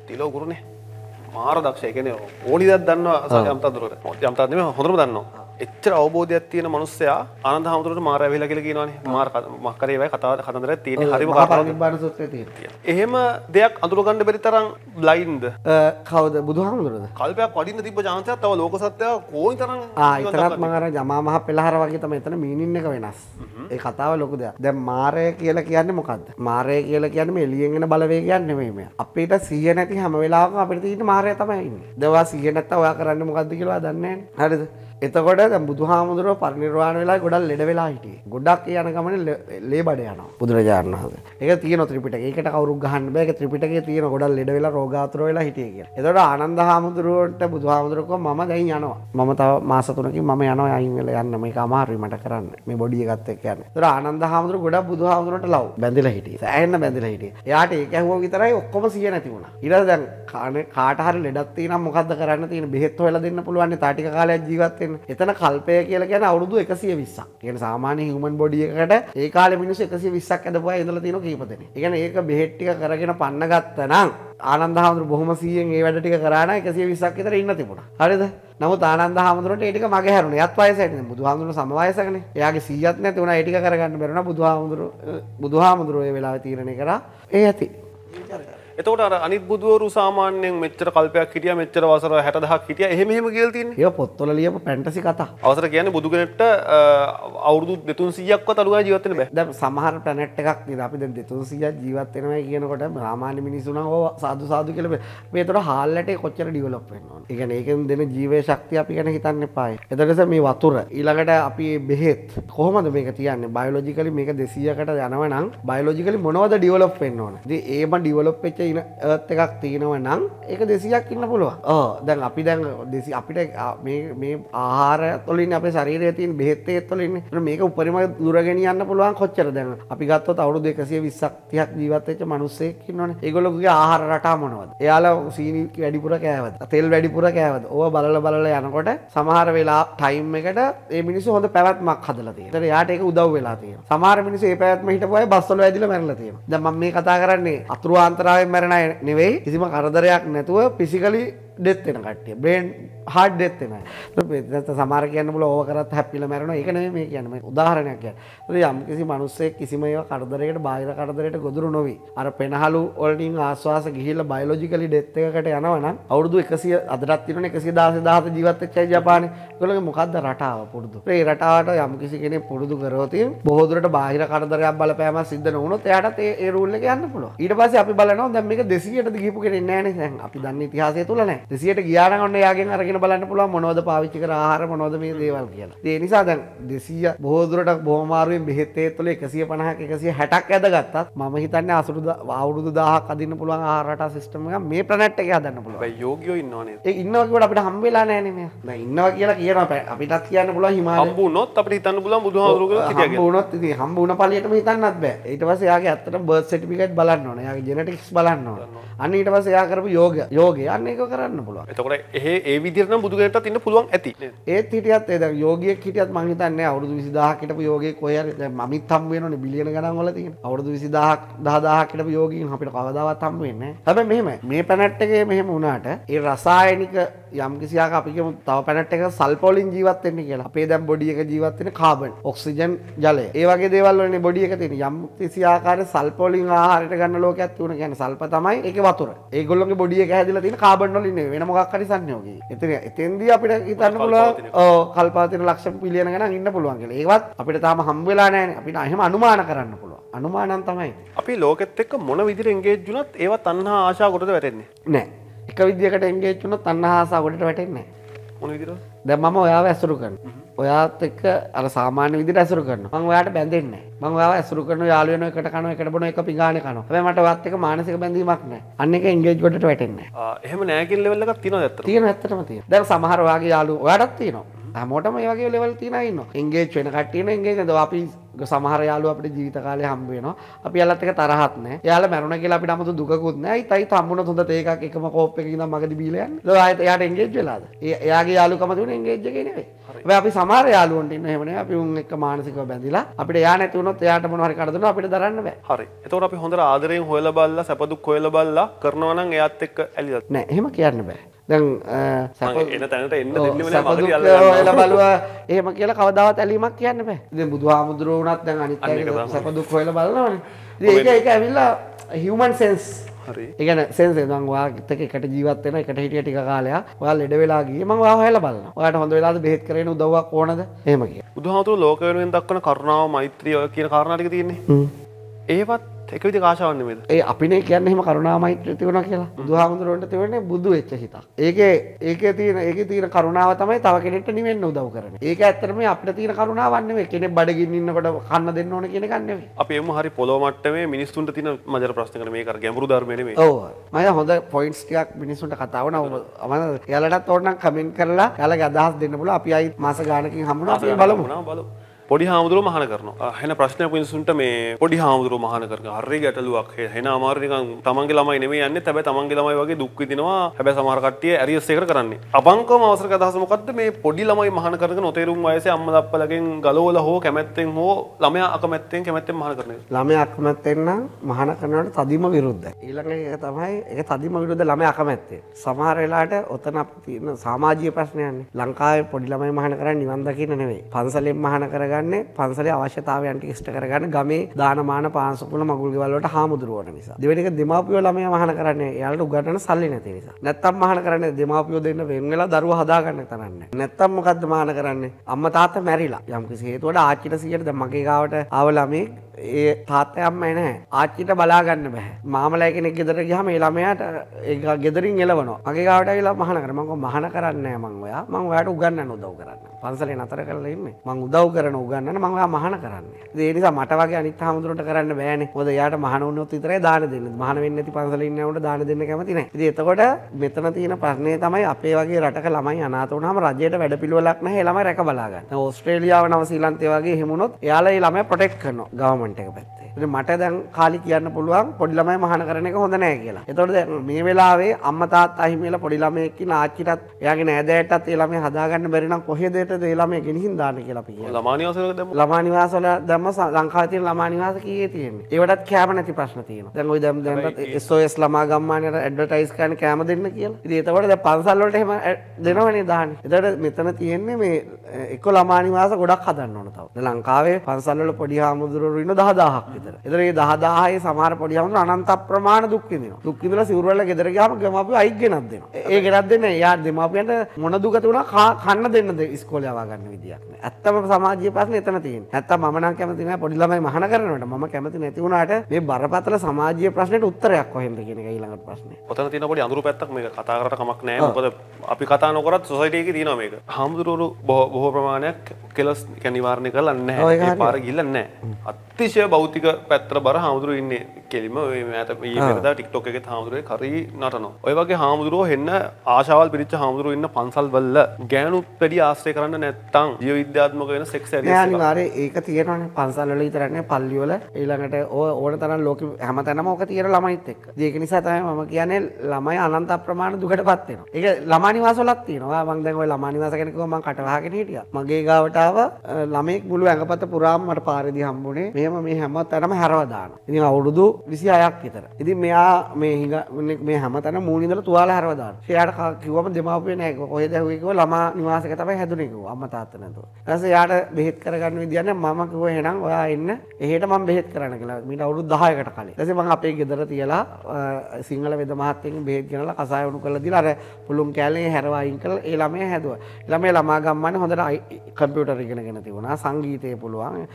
තිලෝකුරුණේ මාර දක්ෂයකන ඕනි දත් දන්න යම්තදුරට යම්තත්ම හොඳර දන්නවා එච්චර අවබෝධයක් තියෙන මනුස්සයා ආනන්ද හාමුදුරුවෝ මාර ඇවිල්ලා කියලා කියනවනේ. මාර මක්කරේ වයි කතා කතන්දරයක් තියෙන හරිම කාරණා. එහෙම දෙයක් අඳුරගන්න බැරි තරම් බ්ලයින්ඩ්ද? කවුද බුදුහාමුදුරුවෝද? කල්පයක් වඩින්න තිබ්බ chance එකක් තව ලෝක සත්‍යය කොයි තරම් ආ ඉතනත් මම අර යමා මහ පෙළහර වගේ තමයි එතන මීනින් එක වෙනස්. ඒ කතාව ලොකු දෙයක්. දැන් මාරය කියලා කියන්නේ මොකද්ද? මාරය කියලා කියන්නේ මේ එළියෙන් එන බලවේගයක් නෙමෙයි මේ. අපිට සිහිය නැති හැම වෙලාවකම අපිට තියෙන මාරය තමයි ඉන්නේ. දවස් සිහිය නැත්තම් ඔයා කරන්නේ මොකද්ද කියලා දන්නේ නැහැ. හරිද? එතකොට බුදුහාමුදුර පරිනිර්වාණ වෙලා ගොඩක් ලෙඩ වෙලා හිටියේ. ගොඩක් යන ගමන ලේ බඩ යනවා. බුදුරජාණන් වහන්සේ. ඒක තියෙන ත්‍රිපිටකේ. ඒකට කවුරු ගහන්න බෑ. ඒක ත්‍රිපිටකේ තියෙන ගොඩක් ලෙඩ වෙලා රෝගාතුර වෙලා හිටියේ කියලා. එතකොට ආනන්ද හාමුදුරුවන්ට බුදුහාමුදුරුවෝ කිව්වා මම දැන් යනවා. මම තව මාස 3කින් මම යනවා අයින් වෙලා යන්න. මේක අමාරුයි මට කරන්න. මේ බොඩි එකත් එක්ක යන්න. එතකොට ආනන්ද හාමුදුරුවෝ ගොඩක් බුදුහාමුදුරුවන්ට ලව් බැඳිලා හිටියේ. සෑහෙන්න බැඳිලා හිටියේ. එයාට ඒක ඇහුවා විතරයි ඔක්කොම සිය නැති වුණා. ඊළඟ දැන් කාට හරි ලෙඩක් තියෙනම් මොකද්ද කරන්න තියෙන බෙහෙත් හොයලා දෙන්න පුළුවන්. තාටික කාලයක් ජීවත් වෙන්න තේරන එතන කල්පය කියල ගැන අවුදු එකසිය විස්සක් ගෙන සාමාන්‍ය හමන් බොඩියකට ඒකාල මිනිස් එකසි විස්සක් ඇදපුව ඉඳල තින කීපතන එකන ඒක බෙහෙට්ටික කරගෙන පන්න ගත්තනම් ආනන්දහාමුදුර බොහොම සියෙන් ඒ වැඩ ටික කරාන 120ක් විතර ඉන්න තිබුණා. හරිද? නමුත් ආනන්ද හාමුදුරන්ට ඒ ටික මගේ හැරුණා. එයත් වයසයිනේ. බුදුහාමුදුරන සම වයසකනේ. එයාගේ 100ක් නැති වුණා ඒ ටික කරගන්න බැරුණා. බුදුහාමුදුර බුදුහාමුදුර ඒ වෙලාවේ තීරණය කරා. ඒ ඇති. එතකොට අර අනිත් බුදුවරු සාමාන්‍යයෙන් මෙච්චර කල්පයක් හිටියා මෙච්චර වසර 60000ක් හිටියා එහෙම එහෙම කියලා තියෙන්නේ. ඒවා පොත්වල ලියපු ෆැන්ටසි කතා. අවසර කියන්නේ බුදු කෙනෙක්ට අවුරුදු 200ක්වත් අඩු ගානේ ජීවත් වෙන්න බෑ. දැන් සමහර ප්ලැනට් එකක් නේද අපි දැන් 200ක් ජීවත් වෙනවා කියනකොට සාමාන්‍ය මිනිස්සු නම් ඕවා සාදු සාදු කියලා මේ එතකොට හාල්ලට කොච්චර ඩිවලොප් වෙන්න ඕන. ඒ කියන්නේ ඒකෙන් දෙන ජීවේ ශක්තිය අපි ගැන හිතන්න එපායි. එතකොට මේ වතුර ඊළඟට අපි බෙහෙත් කොහොමද මේක තියන්නේ බයෝලොජිකලි මේක 200කට යනවනම් බයෝලොජිකලි මොනවද ඩිවලොප් වෙන්න ඕන. ඉතින් ඒම ඩිවලොප් වෙච්ච ඉන ඒත් එකක් තියෙනව නම් ඒක දෙසියක් ඉන්න පුළුව ඕ දැන් අපි දැන් දෙසි අපිට මේ ආර තුලින් අප ශරීරය තින් බෙත්තේ තුලින් මේක උපරිම දුරගෙනියන්න පුළුවන් කොච්චර දැන් අපි ගත්තොත් අවුරුදු දෙකසිය විස්සක් තියක් ජීවත්වෙච්ච මනුස්සයෙක් ඉන්නවනේ ඒගොල්ලෝගේ ආහාර රටා මොනවද එයාලා සීනි වැඩිපුර කෑවද තෙල් වැඩිපුර කෑවද ඕව බලල බලල යනකොට සමහර වෙලා ටයිම් එකට ඒ මිනිස් හොඳ පැවත්මක් හදලතිය තර යාට එක උදව් වෙලා තිය සමාර මිනිස් ඒ පැත්ම හිට පොය බස්සල ඇදිල මැරලතිය දම මේ කතා කරන්නේ අතුරු අන්තරාවෙන් මැරණ නෙවෙයි කිසිම කරදරයක් නැතුව පිසිකලි ඩෙත් වෙන කටේ බ්‍රේන් හඩ් ඩෙත් වෙන පෙදත සමාර කියන්න බල ඕකරත් හැපිල මැරන එකන මේ කියන උදාහරණයක් යම් කිසි මනුස්සේ කිසිම කරදරයට බාහිර කරදරයට ගොදුරු නොවී අර පෙනහලු ඔලින් ආශවාස ගිහිල බයිලෝජිකලි ඩෙත් එකකට යනවන අවුදු එකසි අදරත්තින එකසි දස දහත ජීවත්තච්චයි ජපාන කළගේ මොකක්ද රටාව පුරුදු ඒ රටාවට යම් කිසි කෙනෙ පුරුදු කරවති බොහදුරට බාහිර කරදරයක් බලපෑම සිද්ධ නොවනොත් එයටත් ඒ රුල්ල යන්න පුළුව ඊට පස්සේ අපි බලනවා දැන් මේක දෙසියටද ගිහිපු කෙනෙක් නැහැ නේ දැන් අපි දන්නේ ඉතිහාසය තුල නැහැ දෙසියට ගියාන ඔන්න යාගෙන් අරගෙන බලන්න පුළුව මොනෝද පාවිච්චි කර ආහාර මොනෝද මේ දේවල් කියලා ඒ නිසා දැන් දෙසිය බෝදුරට බෝමාරුවෙන් බෙහෙත්තේ තුළ එකසිය පණහක් එකසිය හැටක් ඇද ගත්තත් මම හිතන්න අසුරුද අවුරුදු දාහක් අදින්න පුළුවන් ආහාරට සිස්ටම එක මේ ප්‍රනට් එක හදන්න පුළුවන් යෝගියෝ ඉන්නවනේ ඒ ඉන්නවකට අපිට හම් වෙලා නෑනේ මේ දැන් ඉන්නවා කියලා කියන අපිටත් කියන්න පුළුවන් හිමාලය හම්බ වුණොත් අපිට හිතන්න පුළුවන් බුදුහාමුදුරුවෝ කියලා හම්බ වුණොත් ඉතින් හම්බ වුණ පළියටම හිතන්නත් බෑ ඊට පස්සේ යාගේ ඇත්තට බර්ත් සර්ටිෆිකේට් බලන්න ඕනේ යාගේ ජෙනටික්ස් බලන්න ඕනේ අන්න ඊට පස්සේ යා කරපු යෝග යෝගය අන්න ඒක කරන්න කරන්න පුළුව එතකොට ඒ විදිරන බුදුගෙනට තින්න පුළුවන් ඇති ඒත් හිටියත් එද යෝගයක් හිටියත් මහිතන්න අවුදු විසිදාහකට යෝග කොය මිත් හම් වෙන බිලියන ගනන්වලති අවුදු විසිදාහක් දහදාහකට යෝගීන් අපිට කවදාවත් හම් වෙන්න හැබ මෙම මේ පැනැට්ටගේ මෙහෙම වුණාට ඒ රසායනික යම් කිසියාක අපිම තව පැනට එක සල්පොලින් ජීවත්තෙන්න කියලා අපේ දැම් බොඩියක ජීවත්වෙන කාබන් ඔක්සිජන් ජලය ඒවගේ දේවල් වන බොඩිය එක තියෙන යම් කිසියාකාර සල්පොලින් ආහාරට ගන්න ලෝකයක් වුණ ගැන සල්ප තමයි එක වතුර ඒගොල්ලගේ බොඩිය හැදිල තින කාබන්නොලින්න වෙනමොක්කරි සන්නයෝගේ එතන එතන්දී අපිට ඉතන්න පුළුව කල්පාතින ලක්ෂ පිලියන ගෙන ඉන්න පුළුවන්ගේ ඒවත් අපිට තාම හම්වෙලා නෑන අපිට අහෙම අනුමාන කරන්න පුළුව අනුමානන් තමයි අපි ලෝකෙත් එක්ක මොන විදිර එන්ගේජ් ජුනත් ඒවත් අන්න ආශා ගොටද වැටෙන්නේ නෑ එක විදිකට එන්ගේච්චුන තන්නහාසා ගොඩට වැටෙන්නේ දැ මම ඔයාව ඇසුරු කරන ඔයාත් එක්ක අර සාමාන්‍ය විදි ඇසුරු කරන මං ඔයාට බැඳෙන්න මං ඔයා ඇසුරු කරන යාලුවන එකට කන එකට බොන එක පිගාන කන මට වත්තක මානසික බැඳීමක් නෑ අන්න එක ඉංගේජ් ගොඩට වැටෙන්නේ එහම නෑකිල්ලවෙල්ලක් තින ඇත තියෙන ඇතම තිය දැ සමහරවාගේ යාලු ඔයාටත් තියනවා හමෝටම ඒ වගේ ලෙවල් තිනන්න එන්ගේ වෙන කටයන එගේ ද අපි සමහර යාලු අපට ජීවිත කාලය හම්බේනවා අපි අලත්තක තරහත්න යාල මැරුණ කියලා අපි නමුතු දුකුත්න තයි තම්බුණ හොඳ ඒක එකම කෝප් එක මගද බීලයන් ල අයට යාට එන්ගේ වෙලාද ඒයාගේ යාලුකමතුන එගේජගෙනවේ අපි සමාර යාලුවන්ට ඉන්න හෙමන අපි උන් එක මානසික බැඳලා අපිට යා නැතිවුණොත් එයාට මොනහරි කරදන අපිට දරන්න බෑ හරි එතකොට අපි හොඳට ආදරයෙන් හොයලා බලලා සැපදුක් හොයලා බලලා කරනවා නම් එයාත් එක්ක ඇලිලා නෑ එහෙම කියන්න බෑ දැන් සල බලවා ඒම කියල කවදාවත් ඇලීමක් කියන්න පෑ බුදු හාමුදුරුවනත් දැන් අනිත් සපදු කොල බලනවන ඒක එක ඇවිල්ලා හිවමන් සෙන්ස් ඒගන සෙන්ස දංවා ගතක එකට ජීවත්වෙන එකට හිටිය ටික කාලයා වා ලෙඩ වෙලාගේ ම හල බල ට හොඳ වෙලා බෙත් කරන දවක් ඕනද ඒමගේ බුදුහතු ලෝකවෙනුවෙන් දක්වන කරුණාව මෛත්‍රිය කියන කාරණටික තියන්නේ ඒවත් එක විදි කාශාවන්න මෙද ඒ අපිනේ කියන්න එම කරුණාමෛත්‍ර තිවුණ කියලා දහමුදුරුවන්ට තිවන්නේ බුදු වෙච්ච හිතක් ඒක ඒක තියන ඒක තීර කරුණාව තමයි තව කෙනෙට නිවෙන්න උදව කරන ඒක ඇත්තරම අපට තියන කරුණාවන්නේ කෙනෙ බඩගින්නකොට කන්න දෙන්න ඕන කියෙන ගන්නව අපේම හරි පොලොමට මේ මිනිස්තුන්ට තින මජර ප්‍රශ්න මේ ගැඹරු ධර්මන මය හොඳ පොයින්ස්ටයක් මිනිසුන්ට කතාවන අම යාලටත් ඕන්න කමෙන් කරලා යල ගදහස් දෙන්න පුල අපි අයි මස ගානකින් හමුණ අපේ බලමුණ බලමු පොඩි හාමුදුරු මහන කරනවා හෙන ප්‍රශ්නයක් මිනිසුන්ට මේ පොඩි හාමුදුරු මහන කරන හරි ගැටලුවක් හෙන අමාරුනිකන් තමන්ගේ ළමයි නෙමෙයි යන්නේ හැබැයි තමන්ගේ ළමයි වගේ දුක් විඳිනවා හැබැයි සමහර කට්ටිය ඇරියස් එකට කරන්නේ අබංකවම අවසර අදහස මොකද්ද මේ පොඩි ළමයි මහන කරගෙන නොතේරුම් වයසේ අම්මා අප්පලගෙන් ගලවලා හෝ කැමැත්තෙන් හෝ ළමයා අකමැත්තෙන් කැමැත්තෙන් මහන කරන එක ළමයා අකමැත්තෙන් නම් මහන කරනවට තදිම විරුද්ධයි ඊළඟ එක තමයි ඒක තදිම විරුද්ධ ළමයා අකමැත්තේ සමහර වෙලාවට ඔතන තියෙන සමාජීය ප්‍රශ්නයන්නේ ලංකාවේ පොඩි ළමයි මහන කරන්නේ නිවන් දකින්න නෙමෙයි පන්සලෙන් මහන කරගන්න කරගන්න පන්සල අවශ්‍යතාවයන්ට ඉෂ්ට කරගන්න ගමේ දානමාන පාසපුල මගුල්ගවල්ලට හාමුදුරුවන නිසා දෙවැනික දෙමාපියෝ ළමය මහන කරන්න යාලට උගටන සල්ලි නැති නිසා නැත්තම් මහන කරන්න දෙමාපියෝ දෙන්න වෙන්වෙලා දරුව හදාගන්න කරන්න නැත්තම් මොකක්ද මහන කරන්න අම්ම තාත මැරිලා යම්කිසි හේතුවට ආච්චිට සියයට මගේ ගාවට ආවලාමේ ඒ තාත්තයම්ම එන ආච්චිට බලාගන්න බැහ මාමලය කෙනෙක් ගෙදර ගහම එළමයට ගෙදරින් එලවනවා අගේ ගාවට කියලා මහන කරමක මහන කරන්න මං ඔයා මං ඔයාට උගන්න නොදව කරන්න පන්සලේ නතර කරලා ඉන්නේ මං උදව් කරන උගන්නන මං ඔයා මහාන කරන්න ඒ නිසා මට වගේ අනිත් හාමුදුරන්ට කරන්න බෑනේ මොකද එයාට මහාන වුණොත් විතරයි දාන දෙන්නේ මහාන වෙන්නේ නැති පන්සලේ ඉන්න උන්ට දාන දෙන්න කැමති නැහැ ඉතින් එතකොට මෙතන තියෙන ප්‍රශ්නේ තමයි අපේ වගේ රටක ළමයි අනාථ වුණාම රජයට වැඩපිළිවෙලක් නැහැ ළමයි රැක බලා ගන්න ඕස්ට්‍රේලියාව නව ශ්‍රී ලංකාව වගේ එහෙම වුණොත් එයාලා ඒ ළමයි ප්‍රොටෙක්ට් කරනවා ගවර්න්මන්ට් එක පැත්තේ මට දැන් කාලි කියන්න පුළුවන් පොඩිලමයි මහන කරන එක හොඳ නෑ කියලා. එතොට දැ මේ වෙලාවේ අම්මතාත් අහිමේල පොඩිලමයකි ආච්චිටත් යගේ නෑදෑටත් එළම හදාගන්න බැරිනම් කොහෙදට දේලාම ගෙනහින් දාන කියලා පිය ලමානිවාස ලමානිවාසල දම ලංකාතිය ලමානිවාස කිය තියෙන ඒවටත් කෑම නැති ප්‍රශ්න තියෙන දැන් ඔයි දම් දැ ස්ෝස් ළමා ගම්මානයට ඇඩටයිස් කන කෑම දෙන්න කියලා ඒතවට පන්සල්ලට හෙම දෙනවනේ දාන එතට මෙතන තියෙන්නේ මේ එක්ක ලමානිවාස ගොඩක් හදන්න ඕන තව ලංකාවේ පන්සල්ල පොඩි හාමුදුරුවන්න දහදාහක් ගෙදර. එතන මේ 10000 සමහර පොඩි හමුදුර අනන්ත අප්‍රමාණ දුක් විඳිනවා. දුක් විඳලා සිවුරු වල ගෙදර ගියාම ගමාපිය අයික් ගෙනත් දෙනවා. ඒ ගෙනත් දෙන්නේ යා දෙමාපියන්ට මොන දුක තිබුණා කන්න දෙන්නද ඉස්කෝලේ යවා ගන්න විදියක් නෑ. ඇත්තම සමාජීය ප්‍රශ්නේ එතන තියෙන්නේ. නැත්තම් මම නම් කැමති නෑ පොඩි ළමයි මහාන කරනවට. මම කැමති නැති වුණාට මේ බරපතල සමාජීය ප්‍රශ්නෙට උත්තරයක් කොහෙන්ද කියන එක ඊළඟට ප්‍රශ්නේ. ඔතන තියෙන පොඩි අඳුරු පැත්තක් මේක කතා කරට කමක් නෑ. මොකද අපි කතා නොකරත් සොසයිටි එකේ තියෙනවා මේක. හාමුදුරුවෝ බොහෝ ප්‍රමාණයක් කෙලස් කැනිවාරණය කරලන්න පාර ගිල්ලන්න අත්තිශය බෞතික පැත්‍ර බර හාමුදුරු ඉන්න කෙලිම ඇත පද ටික්ටොක් එක හාමුදුරේ කරී නටනවා ඔය වගේ හාමුදුරුවෝ එන්න ආශාවල් පිරිච්ච හාමුදුරුව ඉන්න පන්සල් වල්ල ගෑනුත් පඩි ආශ්‍රය කරන්න නැත්තං ජිය විද්‍යාත්මක වෙන සෙක්ස වාර ඒක තියෙනන පන්සල්ල ඉතරන්නේ පල්ලියවල ඊළඟට ඕ ඕන තරන් ලෝක හැම තැනම ඕක තියෙන ළමයිත් එක් දෙක නිසා තමයි මම කියන්නේ ළමයි අනන්ත අප්‍රමාණ දුකට පත්වෙනවා ඒක ළමා නිවාසවලත් තියෙනවා මං දැන් ඔය ළමා නිවාස කෙනෙක්ව මං කටවහගෙන හිටියා මගේ ගාවට ආව ළමෙක් මුළු ඇඟපත පුරාම මට පාරේදී හම්බුනේ. මෙහෙම මේ හැම තැනම හැරව දානවා. ඉතින් අවුරුදු 26ක් විතර. ඉතින් මෙයා මේ හිඟ මේ හැම තැන මූණ ඉඳලා තුවාල හැරව දානවා. එයාට කිව්වම දෙමාපියෝ නෑ කොහෙද හැවුවේ කිව්වා ළමා නිවාසයක තමයි හැදුනේ කිව්වා අම්මා තාත්තා නැතුව. ඊට පස්සේ එයාට බෙහෙත් කරගන්න විදියක් නෑ මම කිව්වා එහෙනම් ඔයා එන්න එහෙට මම බෙහෙත් කරන්න කියලා. මීට අවුරුදු 10කට කලින්. ඊට පස්සේ මම අපේ ගෙදර තියලා සිංහල වෙද මහත්තයෙන් බෙහෙත් ගෙනලා කසාය උණු කරලා දීලා අර පුළුන් කැලේ හැරවයින් කරලා ඒ ළමයා හැදුවා. ළමයා ළමා ගම්මන්නේ හොඳට කම්පියුටර් කම්පියුටර් ඉගෙනගෙන තිබුණා සංගීතය පුළුවන්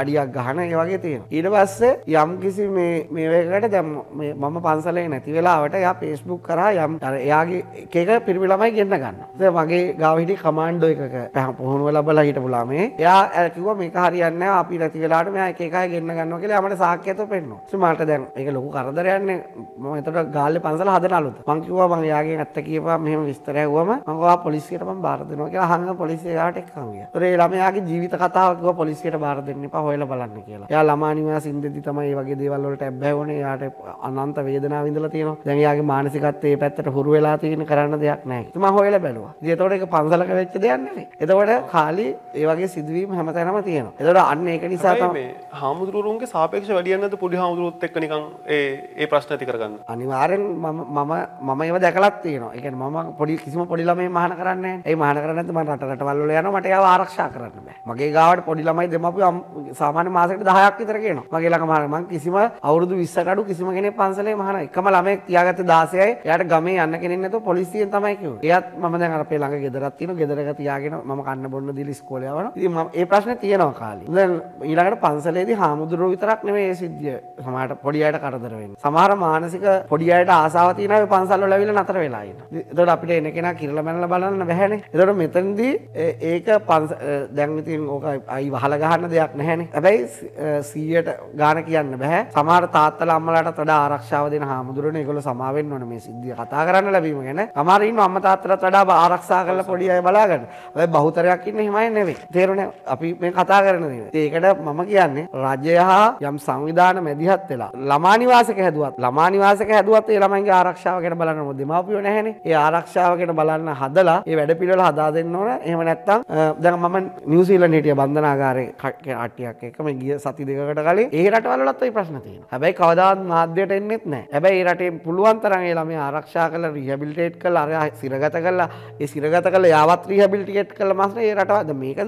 අඩියක් ගහන ඒ වගේ තියෙන. ඊට පස්සේ යම් කිසි මේ වේකට දැම් මම පන්සලේ නැති වෙලාවට යා පේස්බුක් කරා යම් එයාගේ එකක පිරිවිලමයි ගෙන්න්න ගන්න. ද මගේ ගාවිටි කමන්්ඩෝ එකක පැහ පුහුණුව ලබලා හිට පුලාමේ යා ඇකිව මේ හරියන්න අපි නැති වෙලාට මේ එකකයි ගෙන්න්න ගන්න කියලා මට සාක්්‍යත පෙන්න්න මට දැන් එක ලොකු කරදරයන්න ම එතට ගාල පන්සල හදනලුත් පංකිවා මං යාගේ ඇත්ත කියවා මෙම විස්තරයවම මංවා පොලිසිකටම බාරදනවා කියලා හඟ පොලිසියාට එක්කමිය තොරේ ළමයාගේ ජීවිත කතාවක් පොලිසියට බාර දෙන්න එපා හොයලා බලන්න කියලා. එයා ළමා නිවාස ඉඳදී තමයි මේ වගේ දේවල් වලට ඇබ්බැහි වුණේ. එයාට අනන්ත වේදනාව ඉඳලා තියෙනවා. දැන් එයාගේ මානසිකත්වයේ පැත්තට හුරු වෙලා තියෙන කරන්න දෙයක් නැහැ. ඉතින් මම හොයලා බැලුවා. ඉතින් ඒතකොට ඒක පන්සලක වෙච්ච දෙයක් නෙවෙයි. එතකොට කාලේ ඒ වගේ සිදුවීම් හැමතැනම තියෙනවා. එතකොට අන්න ඒක නිසා තමයි මේ හාමුදුරුවන්ගේ සාපේක්ෂ වැඩියෙන් නැද්ද පොඩි හාමුදුරුවොත් එක්ක නිකන් ඒ ඒ ප්‍රශ්න ඇති කරගන්න. අනිවාර්යෙන් මම මම මම ඒව දැකලත් තියෙනවා. ඒ කියන්නේ මම පොඩි කිසිම පොඩි ළමයෙක් මහාන කරන්නේ නැහැ. ඒ මහාන කරන්නේ නැත්නම් මම රට රටවල් වල යනවා. මට ඒව ආර ආරක්ෂා කරන්න බෑ. මගේ ගාවට පොඩි ළමයි දෙමාපියෝ සාමාන්‍ය මාසෙකට 10ක් විතර කියනවා. මගේ ළඟ මහාන මං කිසිම අවුරුදු 20කට අඩු කිසිම කෙනෙක් පන්සලේ මහාන එකම ළමෙක් තියාගත්තේ 16යි. එයාට ගමේ යන්න කෙනෙක් නැතුව පොලිසියෙන් තමයි කිව්වේ. එයාත් මම දැන් අර අපේ ළඟ ගෙදරක් තියෙනවා. ගෙදරක තියාගෙන මම කන්න බොන්න දීලා ඉස්කෝලේ යවනවා. ඉතින් මම ඒ ප්‍රශ්නේ තියෙනවා කාලේ. දැන් ඊළඟට පන්සලේදී හාමුදුරුවෝ විතරක් නෙමෙයි මේ සිද්ධිය. සමහරට පොඩි අයට කරදර වෙන්නේ. සමහර මානසික පොඩි අයට ආසාව තියෙන අය පන්සල් වල ඇවිල්ලා නතර වෙලා ඉන්නවා. එතකොට අපිට එන කෙනා කිරලා මැනලා බලන්න බැහැනේ. එතකොට මෙතනදී ඒක පන්සල් දැන් ඉතින් ඕක අයි වහලා ගහන්න දෙයක් නැහැනේ. හැබැයි 100ට ගාන කියන්න බෑ. සමහර තාත්තලා අම්මලාටත් වඩා ආරක්ෂාව දෙන හාමුදුරනේ ඒගොල්ලෝ සමා වෙන්න ඕනේ මේ සිද්ධිය කතා කරන්න ලැබීම ගැන. සමහර ඉන්න අම්මා තාත්තලාට වඩා ආරක්ෂා කරලා පොඩි අය බලාගන්න. හැබැයි බහුතරයක් ඉන්න හිමයි නෙවෙයි. තේරුණේ අපි මේ කතා කරන දේ. ඒකට මම කියන්නේ රජය හා යම් සංවිධාන මැදිහත් වෙලා ළමා නිවාසක හැදුවත් ළමා නිවාසක හැදුවත් ඒ ළමයින්ගේ ආරක්ෂාව ගැන බලන්න මොකද දෙමාපියෝ නැහැනේ. ඒ ආරක්ෂාව ගැන බලන්න හදලා ඒ වැඩ පිළිවෙල හදා දෙන්න ඕන. එහෙම නැත්නම් දැන් මම මම නිවසිීල නටිය බන්ධනාගාරය කට්ක අටියක් එකම ගිය සති දෙකට කලින් ඒ රටවලත් ප්‍රශ්නතිය හැබයි කවදාත් මාධ්‍යයට එන්නෙත් නෑ හැබයි රටේ පුළුවන්තරගේ ළම ආරක්ෂා කල රිහබිල්ටේට් කල් අරය සිරගත කල්ලා ඒ සිරගත කල යවත් රිහබිල්ටිකෙට් කල මස්න ඒ රටවද මේක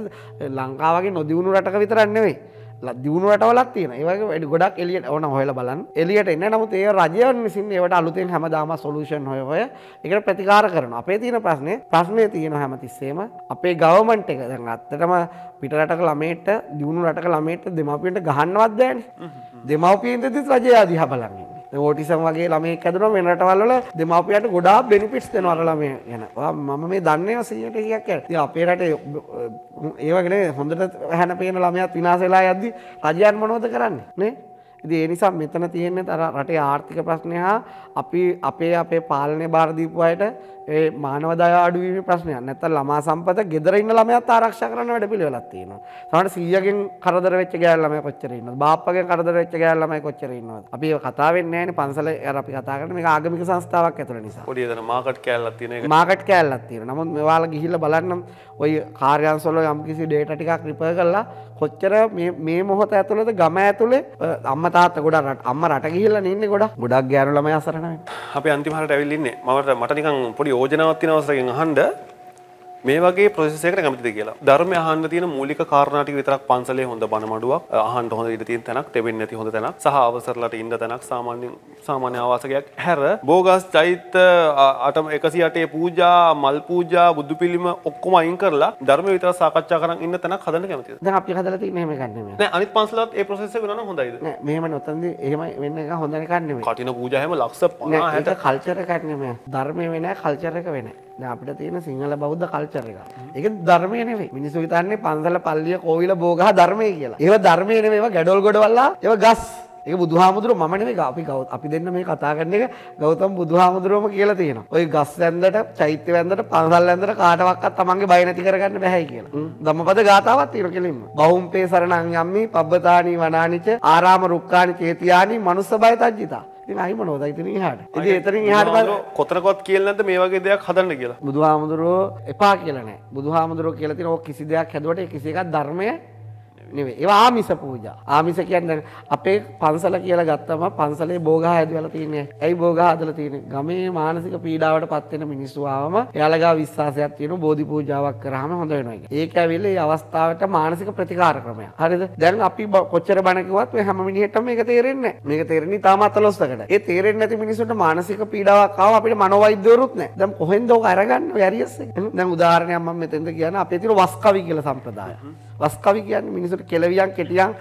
ලංකාවගේ නොදියුණු රටක විතරන්නවෙේ දියුණු වැටවලත් තියෙන ඒවගේ වැඩි ගොඩක් එලියට ඕන හොල බලන් එලියට එන්න නමුත් ඒ රජයන් විසින් ඒවට අලුතෙන් හැමදාම සොලූෂන් හොය හොය එකට ප්‍රතිකාර කරන අපේ තියෙන ප්‍රශ්නය ප්‍රශ්නය තියෙන හැමතිස්සේම අපේ ගවමන්ට් එක දැන් අත්තටම පිටරටක ළමේට දියුණු රටක ළමේට දෙමපියට ගහන්නවත් දෑන දෙමවපියන්තතිත් රජය අදිහ බලන්නේ ෝටිසම් වගේ ළමය ඇදන වෙන රටවල්ල දෙමාපියට ගොඩා බෙනිපිස් දෙන අරලමය ගැන මම මේ දන්නව සීට කියක් අපේ රට ඒවගෙන හොඳට හැන පේන ළමයත් විනාසලා යද්දි රජයන් මනෝද කරන්න නේ ඒ නිසා මෙතන තියෙන්නේ තර රටේ ආර්ථික ප්‍රශ්නය හා අපි අපේ අපේ පාලනය භාරදීපුවායට ඒ මානවදය අඩුවීම ප්‍රශ්නය නැත ළමා සම්පත ගෙදරඉන්න ළමයත් ආරක්ෂ කරන වැඩ පිළිවෙලත්තින සට සියගෙන් කරදර වෙච්ච ගෑල්ලම කොච්චරන්න බාපගෙන් කරදර වෙච්ච ගෑල්ලම කොච්චරන්නවා අපි කතාවෙන්නේන පන්සල අපි කතාරන මේ ආගමික සංස්ථාවක් ඇතුර නිසා ොඩියදන මාකට කෑල්ලත්තින මාකට කෑල්ලත්තින නමුත් මෙවාල ගිහිල්ල බලන්නම් ඔය කාර්යන්සොල යම්කිසි ඩේට ටිකක් රිප කරලා කොච්චර මේ මොහොත ඇතුළද ගම ඇතුළේ අම්ම තාත්ත ගොඩට අම්ම රට ගිහිල්ල ඉන්න ගොඩක් ගොඩක් ගෑනුලම අසරන අපි අන්තිමහට ඇවිල්ලන්නේ මට මටනිකම් පොඩි යෝජනාවක් තියෙන අවස්ථාවකින් අහන්න මේ වගේ ප්‍රොසෙස් එකකට කැමතිද කියලා. ධර්මය අහන්න තියෙන මූලික කාරණා ටික විතරක් පන්සලේ හොඳ බණ මඩුවක්, අහන්න හොඳ ඉඩ තියෙන තැනක්, තෙවෙන්නේ නැති හොඳ තැනක්, සහ අවසරලට ඉන්න තැනක් සාමාන්‍ය සාමාන්‍ය ආවාසකයක් හැර බෝගස් චෛත්‍ය 108 පූජා, මල් පූජා, බුදු පිළිම ඔක්කොම අයින් කරලා ධර්මය විතර සාකච්ඡා කරන් ඉන්න තැනක් හදන්න කැමතිද? දැන් අපි හදලා තියෙන්නේ මෙහෙම ගන්න නෙමෙයි. නෑ අනිත් පන්සලත් ඒ ප්‍රොසෙස් එක වෙනවා නම් හොඳයිද? නෑ මෙහෙම නැතන්දි එහෙම වෙන්න එක හොඳ එකක් නෙමෙයි. කටින පූජා හැම ලක්ෂ 50 60 කල්චර් එකක් නෙමෙයි. ධර්මය වෙනයි කල්චර් එක වෙනයි. අපිට තියෙන සිංහල බෞද්ධ කල්චර එක. ඒක ධර්මය නෙවෙයි. මිනිස්සු හිතන්නේ පන්සල පල්ලිය කෝවිල බෝගහ ධර්මය කියලා. ඒව ධර්මය නෙවෙයි. ඒව ගැඩොල් ගොඩවල්ලා ඒව ගස්. ඒ බුදුහාමුදුරුව මම නෙවෙයි අපි ගෞ අපි දෙන්න මේ කතා කරන එක ගෞතම බුදුහාමුදුරුවම කියලා තියෙනවා. ওই ගස් වැන්දට, චෛත්‍ය වැන්දට, පන්සල් වැන්දට කාටවත් තමන්ගේ බය නැති කරගන්න බෑයි කියලා. ධම්මපද ගාතාවක් තියෙනවා කෙලින්ම. බහුම්පේ සරණං යම්මි පබ්බතානි වනානිච ආරාම රුක්කානි චේතියානි මනුස්ස බය තජ්ජිතා. අයි මනෝද ඉතින හට ඉති එතරින් හට කොතරකොත් කියලන්නට මේ වගේ දෙයක් හදන්න කියලා බුදු හාමුදුරුවෝ එපා කියලනෑ බුදු හාමුදුරුව කියලති ඕ කිසි දෙයක් හැදුවට කිසිකක් ධර්මය නෙවෙයි. ඒවා ආමිස පූජා. ආමිස කියන්නේ අපේ පන්සල කියලා ගත්තම පන්සලේ බෝගහ හැදවලා තියෙන්නේ. ඇයි බෝගහ හදලා තියෙන්නේ? ගමේ මානසික පීඩාවට පත් වෙන මිනිස්සු ආවම එයාලගා විශ්වාසයක් තියෙනවා බෝධි පූජාවක් කරාම හොඳ වෙනවා කියලා. ඒක ඇවිල්ලා මේ අවස්ථාවට මානසික ප්‍රතිකාර ක්‍රමයක්. හරිද? දැන් අපි කොච්චර බණ කිව්වත් මේ හැම මිනිහෙටම මේක තේරෙන්නේ නැහැ. මේක තේරෙන්නේ තාම අතලොස්සකට. ඒ තේරෙන්නේ නැති මිනිස්සුන්ට මානසික පීඩාවක් ආව අපිට මනෝවෛද්‍යවරුත් නැහැ. දැන් කොහෙන්ද ඕක අරගන්න ඔය ඇරියස් එක? දැන් උදාහරණයක් මම මෙතෙන්ද කියන අපේ තියෙන වස්කවි කියලා සම්ප්‍රදාය. වස් කවි කියන්නේ මිනිසුන්ට කෙලවියන් කෙටියන්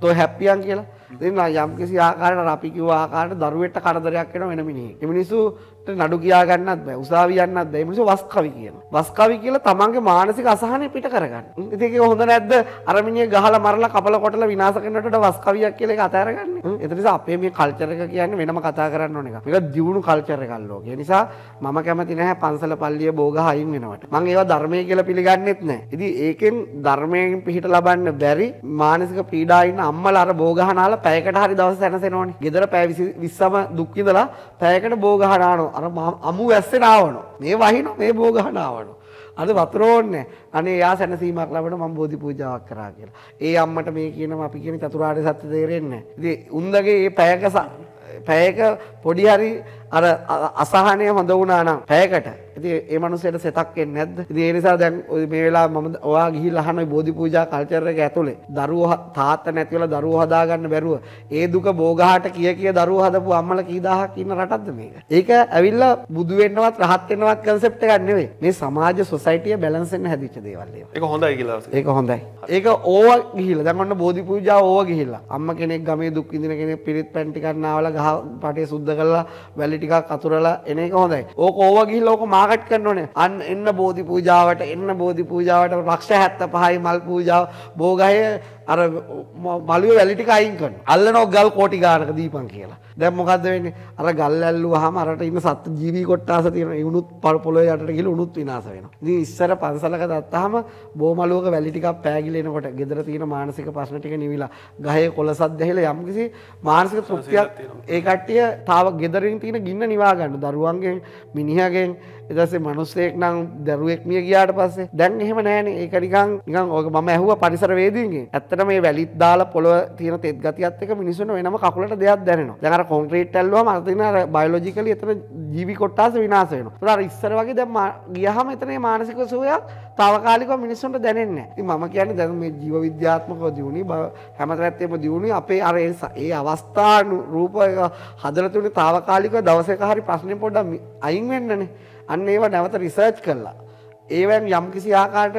තෝ හැප්පියන් කියලා. දෙන්නා යම් කිසි ආකාරයකට අපි කිව්ව ආකාරයට දරුවෙට කරදරයක් වෙන වෙන මිනිහෙක්. ඒ මිනිස්සුට නඩු කියා ගන්නත් බෑ. උසාවි යන්නත් බෑ. ඒ මිනිස්සු වස් කවි කියනවා. වස් කවි කියලා තමන්ගේ මානසික අසහනය පිට කරගන්න. ඉතින් ඒක හොඳ නැද්ද? අර මිනිහ ගහලා මරලා කපලා කොටලා විනාශ කරනට වඩා වස් කවියක් කියලා ඒක අතහැරගන්නේ. ඒ නිසා අපේ මේ කල්චර් එක කියන්නේ වෙනම කතා කරන්න ඕන එක. මේක දියුණු කල්චර් එකක් ලෝකේ. ඒ නිසා මම කැමති නැහැ පන්සල පල්ලිය බෝගහ අයින් වෙනවට. මම ඒවා ධර්මයේ කියලා පිළිගන්නෙත් නැහැ. ඉතින් ඒකෙන් ධර්මයෙන් පිහිට ලබන්න බැරි මානසික පීඩායින් අම්මලා අර බෝගහනාලා පැයකට හරි දවස සැනසෙනෝනේ. ගෙදර පැය 20ම දුක් ඉඳලා පැයකට බෝ ගහන ආනෝ. අර අමු ඇස්සෙන ආවනෝ. මේ වහිනෝ මේ බෝ ගහන ආවනෝ. අද වතුර ඕන්නේ. අනේ යා සැනසීමක් ලැබෙන මම බෝධි පූජාවක් කරා කියලා. ඒ අම්මට මේ කියනවා අපි කියන චතුරාර්ය සත්‍ය තේරෙන්නේ නැහැ. ඉතින් උන්දගේ මේ පැයක පැයක පොඩි හරි අර අසහනය හොඳ වුණා නම් පැයකට ඉතින් ඒ මනුස්සයට සෙතක් එන්නේ නැද්ද? ඉතින් ඒ නිසා දැන් මේ වෙලාව මම ඔයා ගිහිල්ලා අහන බෝධි පූජා කල්චර් එක ඇතුලේ දරුවෝ තාත්තා නැති වෙලා දරුවෝ හදාගන්න බැරුව ඒ දුක බෝගහට කිය කිය දරුවෝ හදපු අම්මලා කී දහහක් ඉන්න රටක්ද මේක? ඒක ඇවිල්ලා බුදු වෙන්නවත් රහත් වෙන්නවත් concept එකක් නෙවෙයි. මේ සමාජ society බැලන්ස් වෙන්න හැදිච්ච දේවල් ඒවා. ඒක හොඳයි කියලා. ඒක හොඳයි. ඒක ඕවා ගිහිල්ලා දැන් ඔන්න බෝධි පූජා ඕවා ගිහිල්ලා අම්ම කෙනෙක් ගමේ දුක් විඳින කෙනෙක් පිරිත් පැන් ටිකක් නාවලා ගහ පටේ සුද්ධ කරලා වැලි ටිකක් අතුරලා එන එක හොඳයි. ඕක ඕව ගිහිල්ලා ඕක මාකට් කරන්න ඕනේ. අන්න එන්න බෝධි පූජාවට එන්න බෝධි පූජාවට ලක්ෂ 75යි මල් පූජාව බෝගහේ අර මළුව වැලිටි අයින් කන අල්ල නෝ ගල් කෝටි ගානක දීපන් කියලා දැම් මොකක්ද වෙන්න අර ගල් ඇල්ලු හම අරට ඉන්න සත් ජීවී කොට්ටාස තියෙන ඉුණුත් පරපොල යට ගිල උනුත් විනාස වෙන දී ඉස්සර පන්සලක දත්තහම බෝමලුවක වැලිටික් පෑගිලෙනකොට ගෙදර තියෙන මානසික පශ්නටික නිවිලා ගහය කොලසත් දෙහෙල යම්කිසි මානසික තෘප්තියක් ඒකට්ටිය තාව ගෙදරින් තියෙන ගින්න නිවාගන්න දරුවන්ගෙන් මිනිහගෙන් එදසේ මනුස්සෙක් නම් දරුවෙක් මිය ගියාට පස්සේ දැන් එහෙම නෑන ඒක නිකන් නිකන් ඕක මම ඇහුව පරිසරවේදීන්ගේ ඇත්තට මේ වැලිත් දාලා පොළොව තියෙන තෙත් ගතියත් එක මිනිසුන් වෙනම කකුලට දෙයක් දැනෙනවා දැන් අර කොන්ක්‍රීට් ඇල්ලුවම අර තියෙන අර බයොලොජිකලි එතන ජීවි කොටාස විනාශ වෙනවා ඒතර අර ඉස්සර වගේ දැන් ගියහම එතන මේ මානසික සුවයක් తాවකාලිකව මිනිසුන්ට දැනෙන්නේ නෑ ඉතින් මම කියන්නේ දැන් මේ ජීව විද්‍යාත්මකව දියුණු හැමතැනත්ම දියුණු අපේ අර ඒ අවස්ථා රූප හදලා තුනේ తాවකාලිකව දවසක හරි ප්‍රශ්නේ පොඩ්ඩක් අයින් වෙන්නනේ අන්න ඒවා නැවත රිසර්ච් කල්ලා ඒවැන් යම් කිසි ආකාට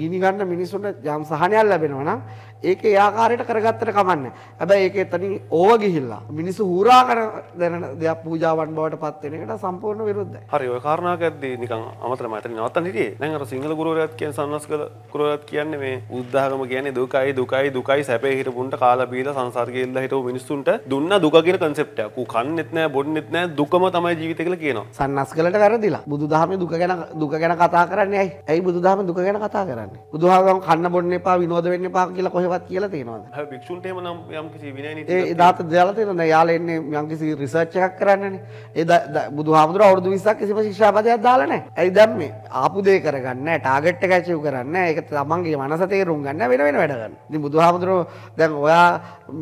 ගිනිගන්න මිනිසුන්ට යම් සහනයක් ලැබෙනවනම් ඒක ඒ ආකාරයට කරගත්තට කමන්නේ. හැබැයි ඒක එතනින් ඕව ගිහිල්ලා මිනිස්සු හුරා කරන දැන දෙයක් පූජාවන් බවට පත් වෙන එකට සම්පූර්ණ විරුද්ධයි. හරි ඔය කාරණාවක් ඇද්දී නිකන් අමතර මම එතන නවත්තන්න හිටියේ. දැන් අර සිංහල ගුරුවරයාත් කියන සන්නස්කල ගුරුවරයාත් කියන්නේ මේ බුද්ධාගම කියන්නේ දුකයි දුකයි දුකයි සැපේ හිටපුන්ට කාලා බීලා සංසාරේ ගිහිල්ලා හිටපු මිනිස්සුන්ට දුන්න දුක කියන concept එකක්. ඌ කන්නෙත් නෑ බොන්නෙත් නෑ දුකම තමයි ජීවිතය කියලා කියනවා. සන්නස්කලට වැරදිලා. බුදුදහමේ දුක ගැන දුක ගැන කතා කරන්නේ ඇයි? ඇයි බුදුදහම දුක ගැන කතා කරන්නේ? බුදුහාගම කන්න බොන්න එපා විනෝද වෙන්න එපා කියලා කොහෙවත් ඒවත් කියලා තියෙනවද භික්ෂුන්ටම නම් යම්කිසි විනය දාත දාලා තියෙන යාල එන්නේ යම්කිසි රිසර්ච් එකක් කරන්නනේ ඒ බුදු හාමුදුර අවුරුදු 20ක් කිසිම ශික්ෂාපදයක් දාලා නැහැ. ඇයි දැන් මේ ආපු දේ කරගන්න ටාගට් එක ඇචීව් කරන්න ඒක තමන්ගේ මනස තේරුම් ගන්න වෙන වෙන වැඩ ගන්න. ඉතින් බුදුහාමුදුරුවෝ දැන් ඔයා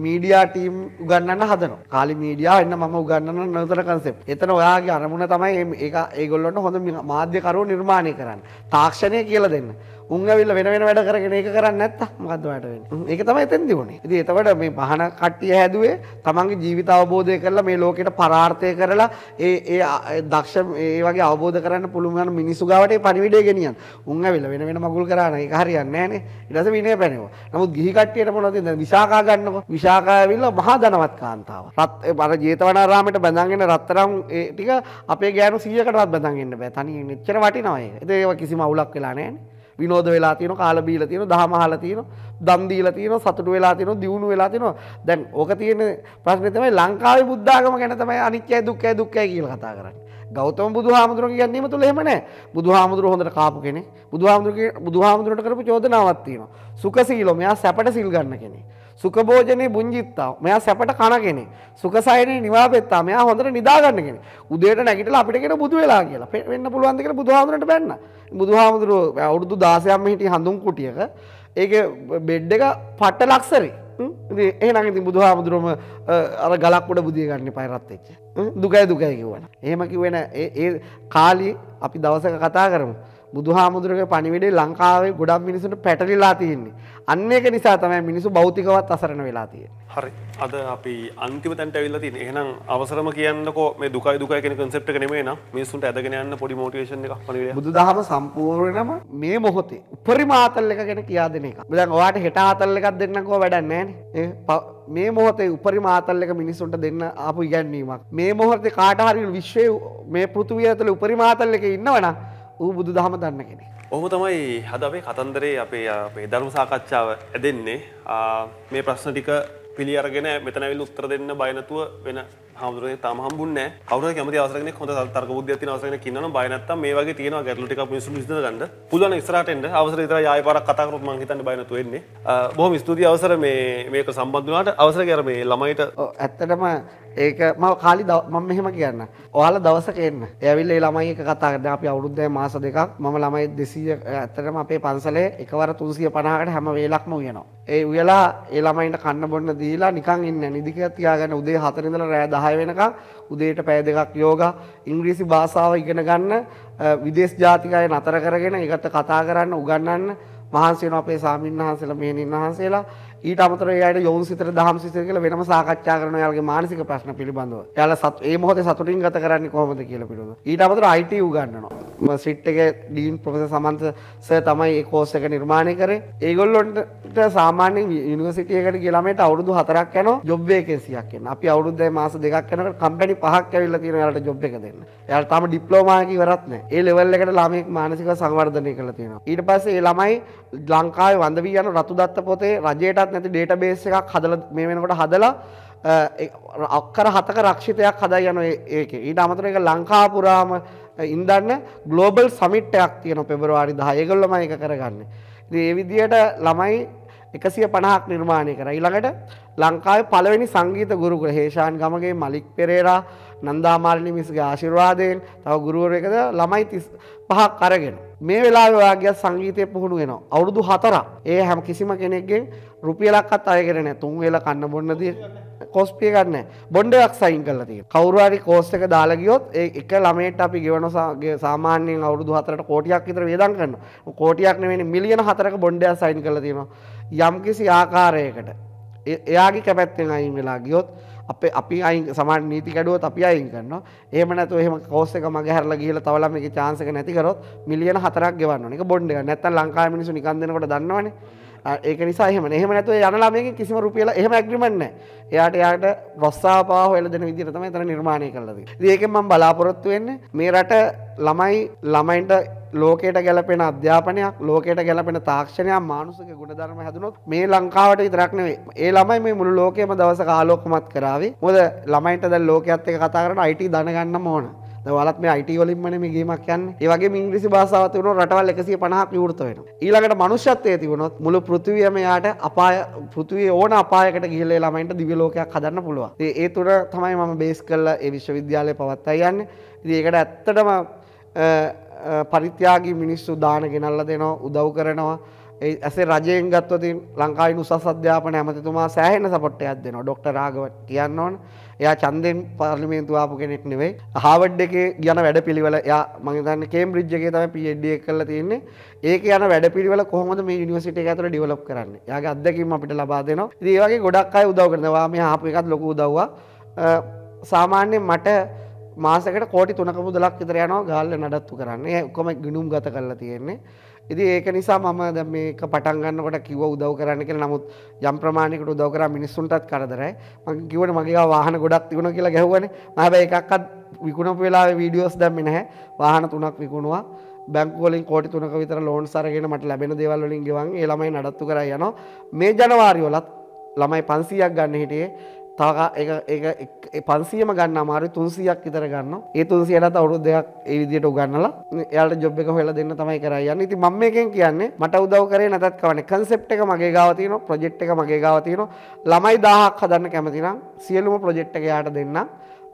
මීඩියා ටීම් උගන්වන්න හදනවා. කාලි මීඩියා එන්න මම උගන්වන නතර කන්සෙප්ට්. එතන ඔයාගේ අරමුණ තමයි ඒක ඒගොල්ලන්ට හොඳ මාධ්‍ය කරුවෝ නිර්මාණය කරන්න. තාක්ෂණය කියලා දෙන්න. උන් ඇවිල්ල වෙන වෙන වැඩ කරගෙන ඒක කරන්න ඇත්ත මකදවට වෙන ඒක තමයි එතැදි වුණේ ති එතවට මේ පහන කට්ටිය හැදුවේ තමන්ගේ ජීවිත අවබෝධය කරලා මේ ලෝකෙට පරාර්ථය කරලා ඒ දක්ෂ ඒ වගේ අවබෝධ කරන්න පුළුවන් මිනිසු ගවට පනිවිඩේ ගෙනියන් උන් ඇවිල්ල වෙන වෙන මගුල් කරන්න එක හරියන්න ෑනේ ඉටස විනය පැනවා නමුත් ගිහිකට්ටියට මොනද විශාකා ගන්නක විශාකාඇවිල්ල මහා දනවත් කාන්තාව රත් බර ජේතවනාරාමට බැඳගෙන රත්තරම් ටික අපේ ගෑනු සියකටත් බැඳගන්න බැතනි නිච්චර වටිනවය ඒව කිසි මවුලක් වෙලා නෑනේ විනෝද වෙලා තියෙන කාලා බීලා තියෙන දහම අහලා තියෙන දන් දීලා තියෙන සතුට වෙලා තියෙන දියුණු වෙලා තියෙන දැන් ඕක තියෙන ප්‍රශ්නේ තමයි ලංකාවේ බුද්ධාගම ගැන තමයි අනිත්‍යයි දුක්ඛයි දුක්ඛයි කියලා කතා කරන්නේ ගෞතම බුදුහාමුදුරුවෝ කියන්නේ මතුල එහෙම නෑ බුදුහාමුදුරුවෝ හොඳට කාපු කෙනෙක් බුදුහාමුදුරුවෝ බුදුහාමුදුරුවන්ට කරපු චෝදනාවක් තියෙනවා සුඛ සීලෝ මෙයා සැපට සීල් ගන්න කෙනෙක් සුකභෝජනය බුංජිත්තාව මෙයා සැපට කන කෙනෙ සුකසයන නිවා පෙත්තා මෙයා හොඳට නිදාගන්න කෙන උදේට නැගටල අපිට කියෙන බුදු වෙලා කියලා වෙන්න පුළුවන් දෙක බුදුහාමරට පැන්න බුදුහාමුදුරුව අවුරුදු දාසයම්ම හිටි හඳුම් කුටියක ඒක බෙඩ්ඩ එක පට්ට ලක්සරේ ඒනඟ ඉති බුදුහාමුදුරුවම අර ගලක්කොට බුදියගන්න පයිරත්තච්ච දුකයි දුකයි කිවන ඒමකි වෙන ඒ කාලි අපි දවසක කතා කරමු බුදුහාමුදුරගේ පණිවිඩේ ලංකාවේ ගොඩක් මිනිසුන්ට පැටලිලා තියෙන්නේ. අන්න ඒක නිසා තමයි මිනිස්සු භෞතිකවත් අසරණ වෙලා තියෙන්නේ. හරි. අද අපි අන්තිම තැනට ඇවිල්ලා තියෙන්නේ. එහෙනම් අවසරම කියන්නකෝ මේ දුකයි දුකයි කියන concept එක නෙමෙයි නා. මිනිස්සුන්ට ඇදගෙන යන්න පොඩි motivation එකක් පණිවිඩයක්. බුදුදහම සම්පූර්ණම මේ මොහොතේ උපරිම ආතල් එක ගැන කියා දෙන එක. දැන් ඔයාට හෙට ආතල් එකක් දෙන්නකෝ වැඩක් නැහැ මේ මොහොතේ උපරිම ආතල් එක මිනිස්සුන්ට දෙන්න ආපු ඉගැන්වීමක්. මේ මොහොතේ කාට හරි විශ්වයේ මේ පෘථිවිය ඇතුලේ උපරිම ආතල් එකේ ඉන්නවනම් ඌ බුදු දහම දන්න කෙනෙ. ඔහම තමයි හද අපේ කතන්දරේ අපේ අපේ ධර්ම සාකච්ඡාව ඇදෙන්නේ මේ ප්‍රශ්න ටික පිළි අරගෙන මෙතනැවිල් උත්තර දෙන්න බයනතුව වෙන හමුදුරේ තාම හම්බුන්නේ නැහැ. කවුරුහරි කැමති අවසර කෙනෙක් හොඳ තර්ක බුද්ධියක් තියෙන අවසර කෙනෙක් ඉන්නවනම් බය නැත්තම් මේ වගේ තියෙනවා ගැටලු ටිකක් මිනිස්සු විසඳ ගන්න. පුළුවන් ඉස්සරහට එන්න. අවසර විතරයි ආයෙ පාරක් කතා කරොත් මම හිතන්නේ බය නැතුව එන්නේ. බොහොම ස්තුතියි අවසර මේ මේක සම්බන්ධ වුණාට අවසර ගැර මේ ළමයිට ඇත්තටම ඒක ම කාලි මම මෙහෙම කියන්න ඔයාල දවසක එන්න ඇවිල්ල ළමයි එක කතාගන්න අපි අවුරුද්ද මාස දෙකක් මම ළමයි දෙසීය ඇත්තටම අපේ පන්සලේ එකවර තුන්සිය පනාකට හැම වේලක්ම වයනවා ඒ උයලා ඒ ළමයිට කන්න බොන්න දීලා නිකන් ඉන්න නිදික තියාගන්න උදේ හතරඳල රෑ දහ දහය වෙනකා උදේට පෑ දෙකක් යෝග ඉංග්‍රීසි භාෂාව ඉගෙන ගන්න විදේශ ජාතිකය නතර කරගෙන එකත කතා කරන්න උගන්නන්න මහන්සේන අපේ සාමීන් වහන්සේලා මෙහෙණින් වහන්සේලා ඊට අමතර එයාට යොවුන් සිතට දහම් සිතට කියලා වෙනම සාකච්ඡා කරන එයාලගේ මානසික ප්‍රශ්න පිළිබඳව. එයාලා සත් ඒ මොහොතේ සතුටින් ගත කරන්නේ කොහොමද කියලා පිළිබඳව. ඊට අමතර IT උගන්වනවා. සිට් එක ඩීන් පොස සමන්තස තමයි කෝස එක නිර්මාණය කරේ ඒගොල්ලොන්ට සාමාන්‍ය නිවසිටියකට කියලාමට අවුරුදු හතරක් යන ජොබ්වේකෙසියක් එන්න අපි අවුරුද්දේ මාස දෙකක් යනකට කම්පැනි පහක් ඇවිල්ලා තියෙන යාලට ජොබ් එක දෙන්න. යාලා තාම ඩිප්ලෝමා ඉවරත් නැහැ. ඒ ලෙවල් එකට ළමෙක් මානසික සංවර්ධනය කරලා තියෙනවා. ඊට පස්සේ ඒ ළමයි ලංකාවේ වඳ වී යන රතුදත්ත පොතේ රජයටත් නැති ඩේටාබේස් එකක් හදලා මේ වෙනකොට හදලා අක්කර හතක රක්ෂිතයක් හදා යන ඒක ඊට අමතර එක ලංකාපුරාම ඉන්දන්න ගලෝබල් සමිට්ටයක් තියන පෙබරවාරි දහ ඒගොල්ලම එක කරගන්න. ඒ විදියට ළමයි එකසිය පණහක් නිර්මාණය කර ඉළඟට ලංකාව පලවෙනි සංගීත ගුරුකුල හේෂාන් ගමගේ මලික් පෙරේරා නන්දාමාරණි මිස්ගේ ආශිර්වාදයෙන් තව ගුරුවරකද ළමයි තිස් පහක් අරගෙන. මේ වෙලාවාගේ සංගීතය පුහුණු වෙන අවුරුදු හතර ඒ හැම කිසිම කෙනෙක්ගෙන් රුපියලක්කත් අයගෙන තුන් වෙල කන්න බොන්නදී. කොස්පිය ගන්න බොන්්ඩක් සයින් කලති කවරුවාරි කෝස්ටක දාලගියොත් එක ළමේට අපි ගෙවනසාගේ සාමාන්‍යෙන් අවුදු හතරට කෝටියක් ඉතර වේදන් කන්න කෝටියක් නෙවෙනි මිලියන හතරක බොන්්ඩයක් සයින් කලතිීම යම්කිසි ආකාරයකට එයාගේ කැපැත්තෙන් අයින් වෙලා ගියොත් අපේ අපි අයින් සමාන් නීති කැඩුවත් අපි අයින් කරන්න ඒම නැතු එහම කෝස්සක මගේ හරල ගිල තවලම එක චාන්සක නැතිකරොත් මිලියන හතරක් ගවන්න එක බොන්්ඩ නැත ලංකා මිනිසු නිකන්දනකට දන්නවන්නේ ඒක නිසා එහම එහම නැතුව යන ලාමයක කිසිම රුපියල එහම ඇග්‍රිමන්න එයාට එයාට ප්‍රස්සාපා හොලදන විදිරතම තන නිර්මාණය කරලද ඒක මං බලාපොරොත්තු වෙන්න මේ රට ළමයි ළමයින්ට ලෝකයට ගැලපෙන අධ්‍යාපනයක් ලෝකයට ගැලපෙන තාක්ෂණයක් මානුසක ගුණධර්ම හැදුනොත් මේ ලංකාවට ඉදරක්නවේ ඒ ළමයි මේ මුළු ලෝකයම දවස කාලෝකමත් කරාවේ මොද ළමයින්ට දැ ලෝකයක්ත් එක කතා කරන අයිට දනගන්න ඕන දවලත් මේ අයිට වලින්මන මේ ගේමක් යන්න ඒවගේ ඉංග්‍රිසි භාසාාවත වන රටවල් එකසිේ පනහක් යුෘත වෙන ඊළඟට මනුෂ්‍යත්වය තිබුණොත් මුළු පෘතිවියම යායට අපාය පෘතිවේ ඕන අපායකට ගිහල ළමයින්ට දිවලෝකයක් හදන්න පුළුව ඒ තුර තමයි මම බේස් කල්ල ඒ විශ්වවිද්‍යාලය පවත්තා යන්න ඒකට ඇත්තටම පරිත්‍යයාගේ මිනිස්සු දාන ගෙනල්ල දෙනවා උදව් කරනවා ඇසේ රජයෙන් ගත්වති ලංකායි උසස් අධ්‍යාපන ඇමතිතුමා සෑහෙන සපොට්ටයක් දෙනවා ඩොක්ට රාගව කියන්න ඕන එයා චන්දෙන් පාර්ලිමේන්තු ආපු කෙනෙක් නෙවෙයි හාවඩ් එක යන වැඩ පිළිවල යා මගේතන්න කේම් රිජ්ජගේ තම පිඩ්ඩිය කල තියන්නේ ඒක යන වැඩ පිළිවල කොහොමද මේ නිවසිට ඇතර ඩිවලප් කරන්න යාගේ අදකීම අපිට ලබා දෙනවා ඒවගේ ගොඩක් අයි උදව කරනවා මේ හපු එකත් ලොකු දව්වා සාමාන්‍යෙන් මට මාසකට කෝටි තුනක මුදලක් ඉතර යනවා ගාල්ල නඩත්තු කරන්නේ කොම ගිනුම් ගත කරලා තියෙන්නේ ඉති ඒක නිසා මම ද මේක පටන්ගන්නකොට කිව උදව් කරන්න කියෙන නමුත් යම් ප්‍රමාණකට උදවකර මිනිස්සුන්ටත් කරදරයි මං කිවට මගේ වාහන ගොඩක් තිබුණ කියලා ගැහවන මැබ එකක්ත් විකුණපු වෙලා වීඩියෝස් දැම්මි නැහැ වාහන තුනක් විකුණවා බැංකෝලින් කෝටි තුනක විතර ලෝන් සරගෙන මට ලැබෙන දේවල්ලින් ගවන් ඒළමයි නඩත්තු කර යන මේ ජනවාරිවලත් ළමයි පන්සියක් ගන්න හිටියේ තාකා පන්සියම ගන්න අමාරු තුන්සියක් ඉතර ගන්න ඒ තුන්සියටත් අවුරු දෙයක් ඒ විදියට උගන්නලා එයාට ජොබ් එක හොයලා දෙන්න තමයි කරයි යන්නේ ඉතින් මම මේකෙන් කියන්නේ මට උදව් කරේ නැතත් කවන්නේ කන්සෙප්ට් එක මගේ ගාව තියෙනවා ප්‍රොජෙක්ට් එක මගේ ගාව තියෙනවා ළමයි 1000ක් හදන්න කැමති නම් සියලුම ප්‍රොජෙක්ට් එක යාට දෙන්නම්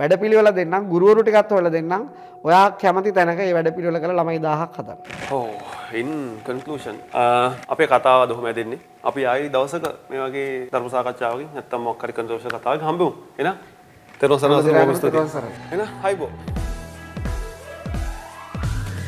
වැඩ පිළිවෙල දෙන්නම් ගුරුවරු ටිකත් හොයලා දෙන්නම්. ඔයා කැමති තැනක මේ වැඩ පිළිවෙල කරලා ළමයි 1000ක් හදන්න. ඔව් oh, in conclusion uh, අපේ කතාව අද කොහොමද දෙන්නේ? අපි ආයි දවසක මේ වගේ ධර්ම සාකච්ඡාවකින් නැත්තම් මොකක් හරි කන්ට්‍රෝෂන් කතාවක් හම්බෙමු. එහෙනම් තෙරුවන් සරණයි. එන හයිබෝ.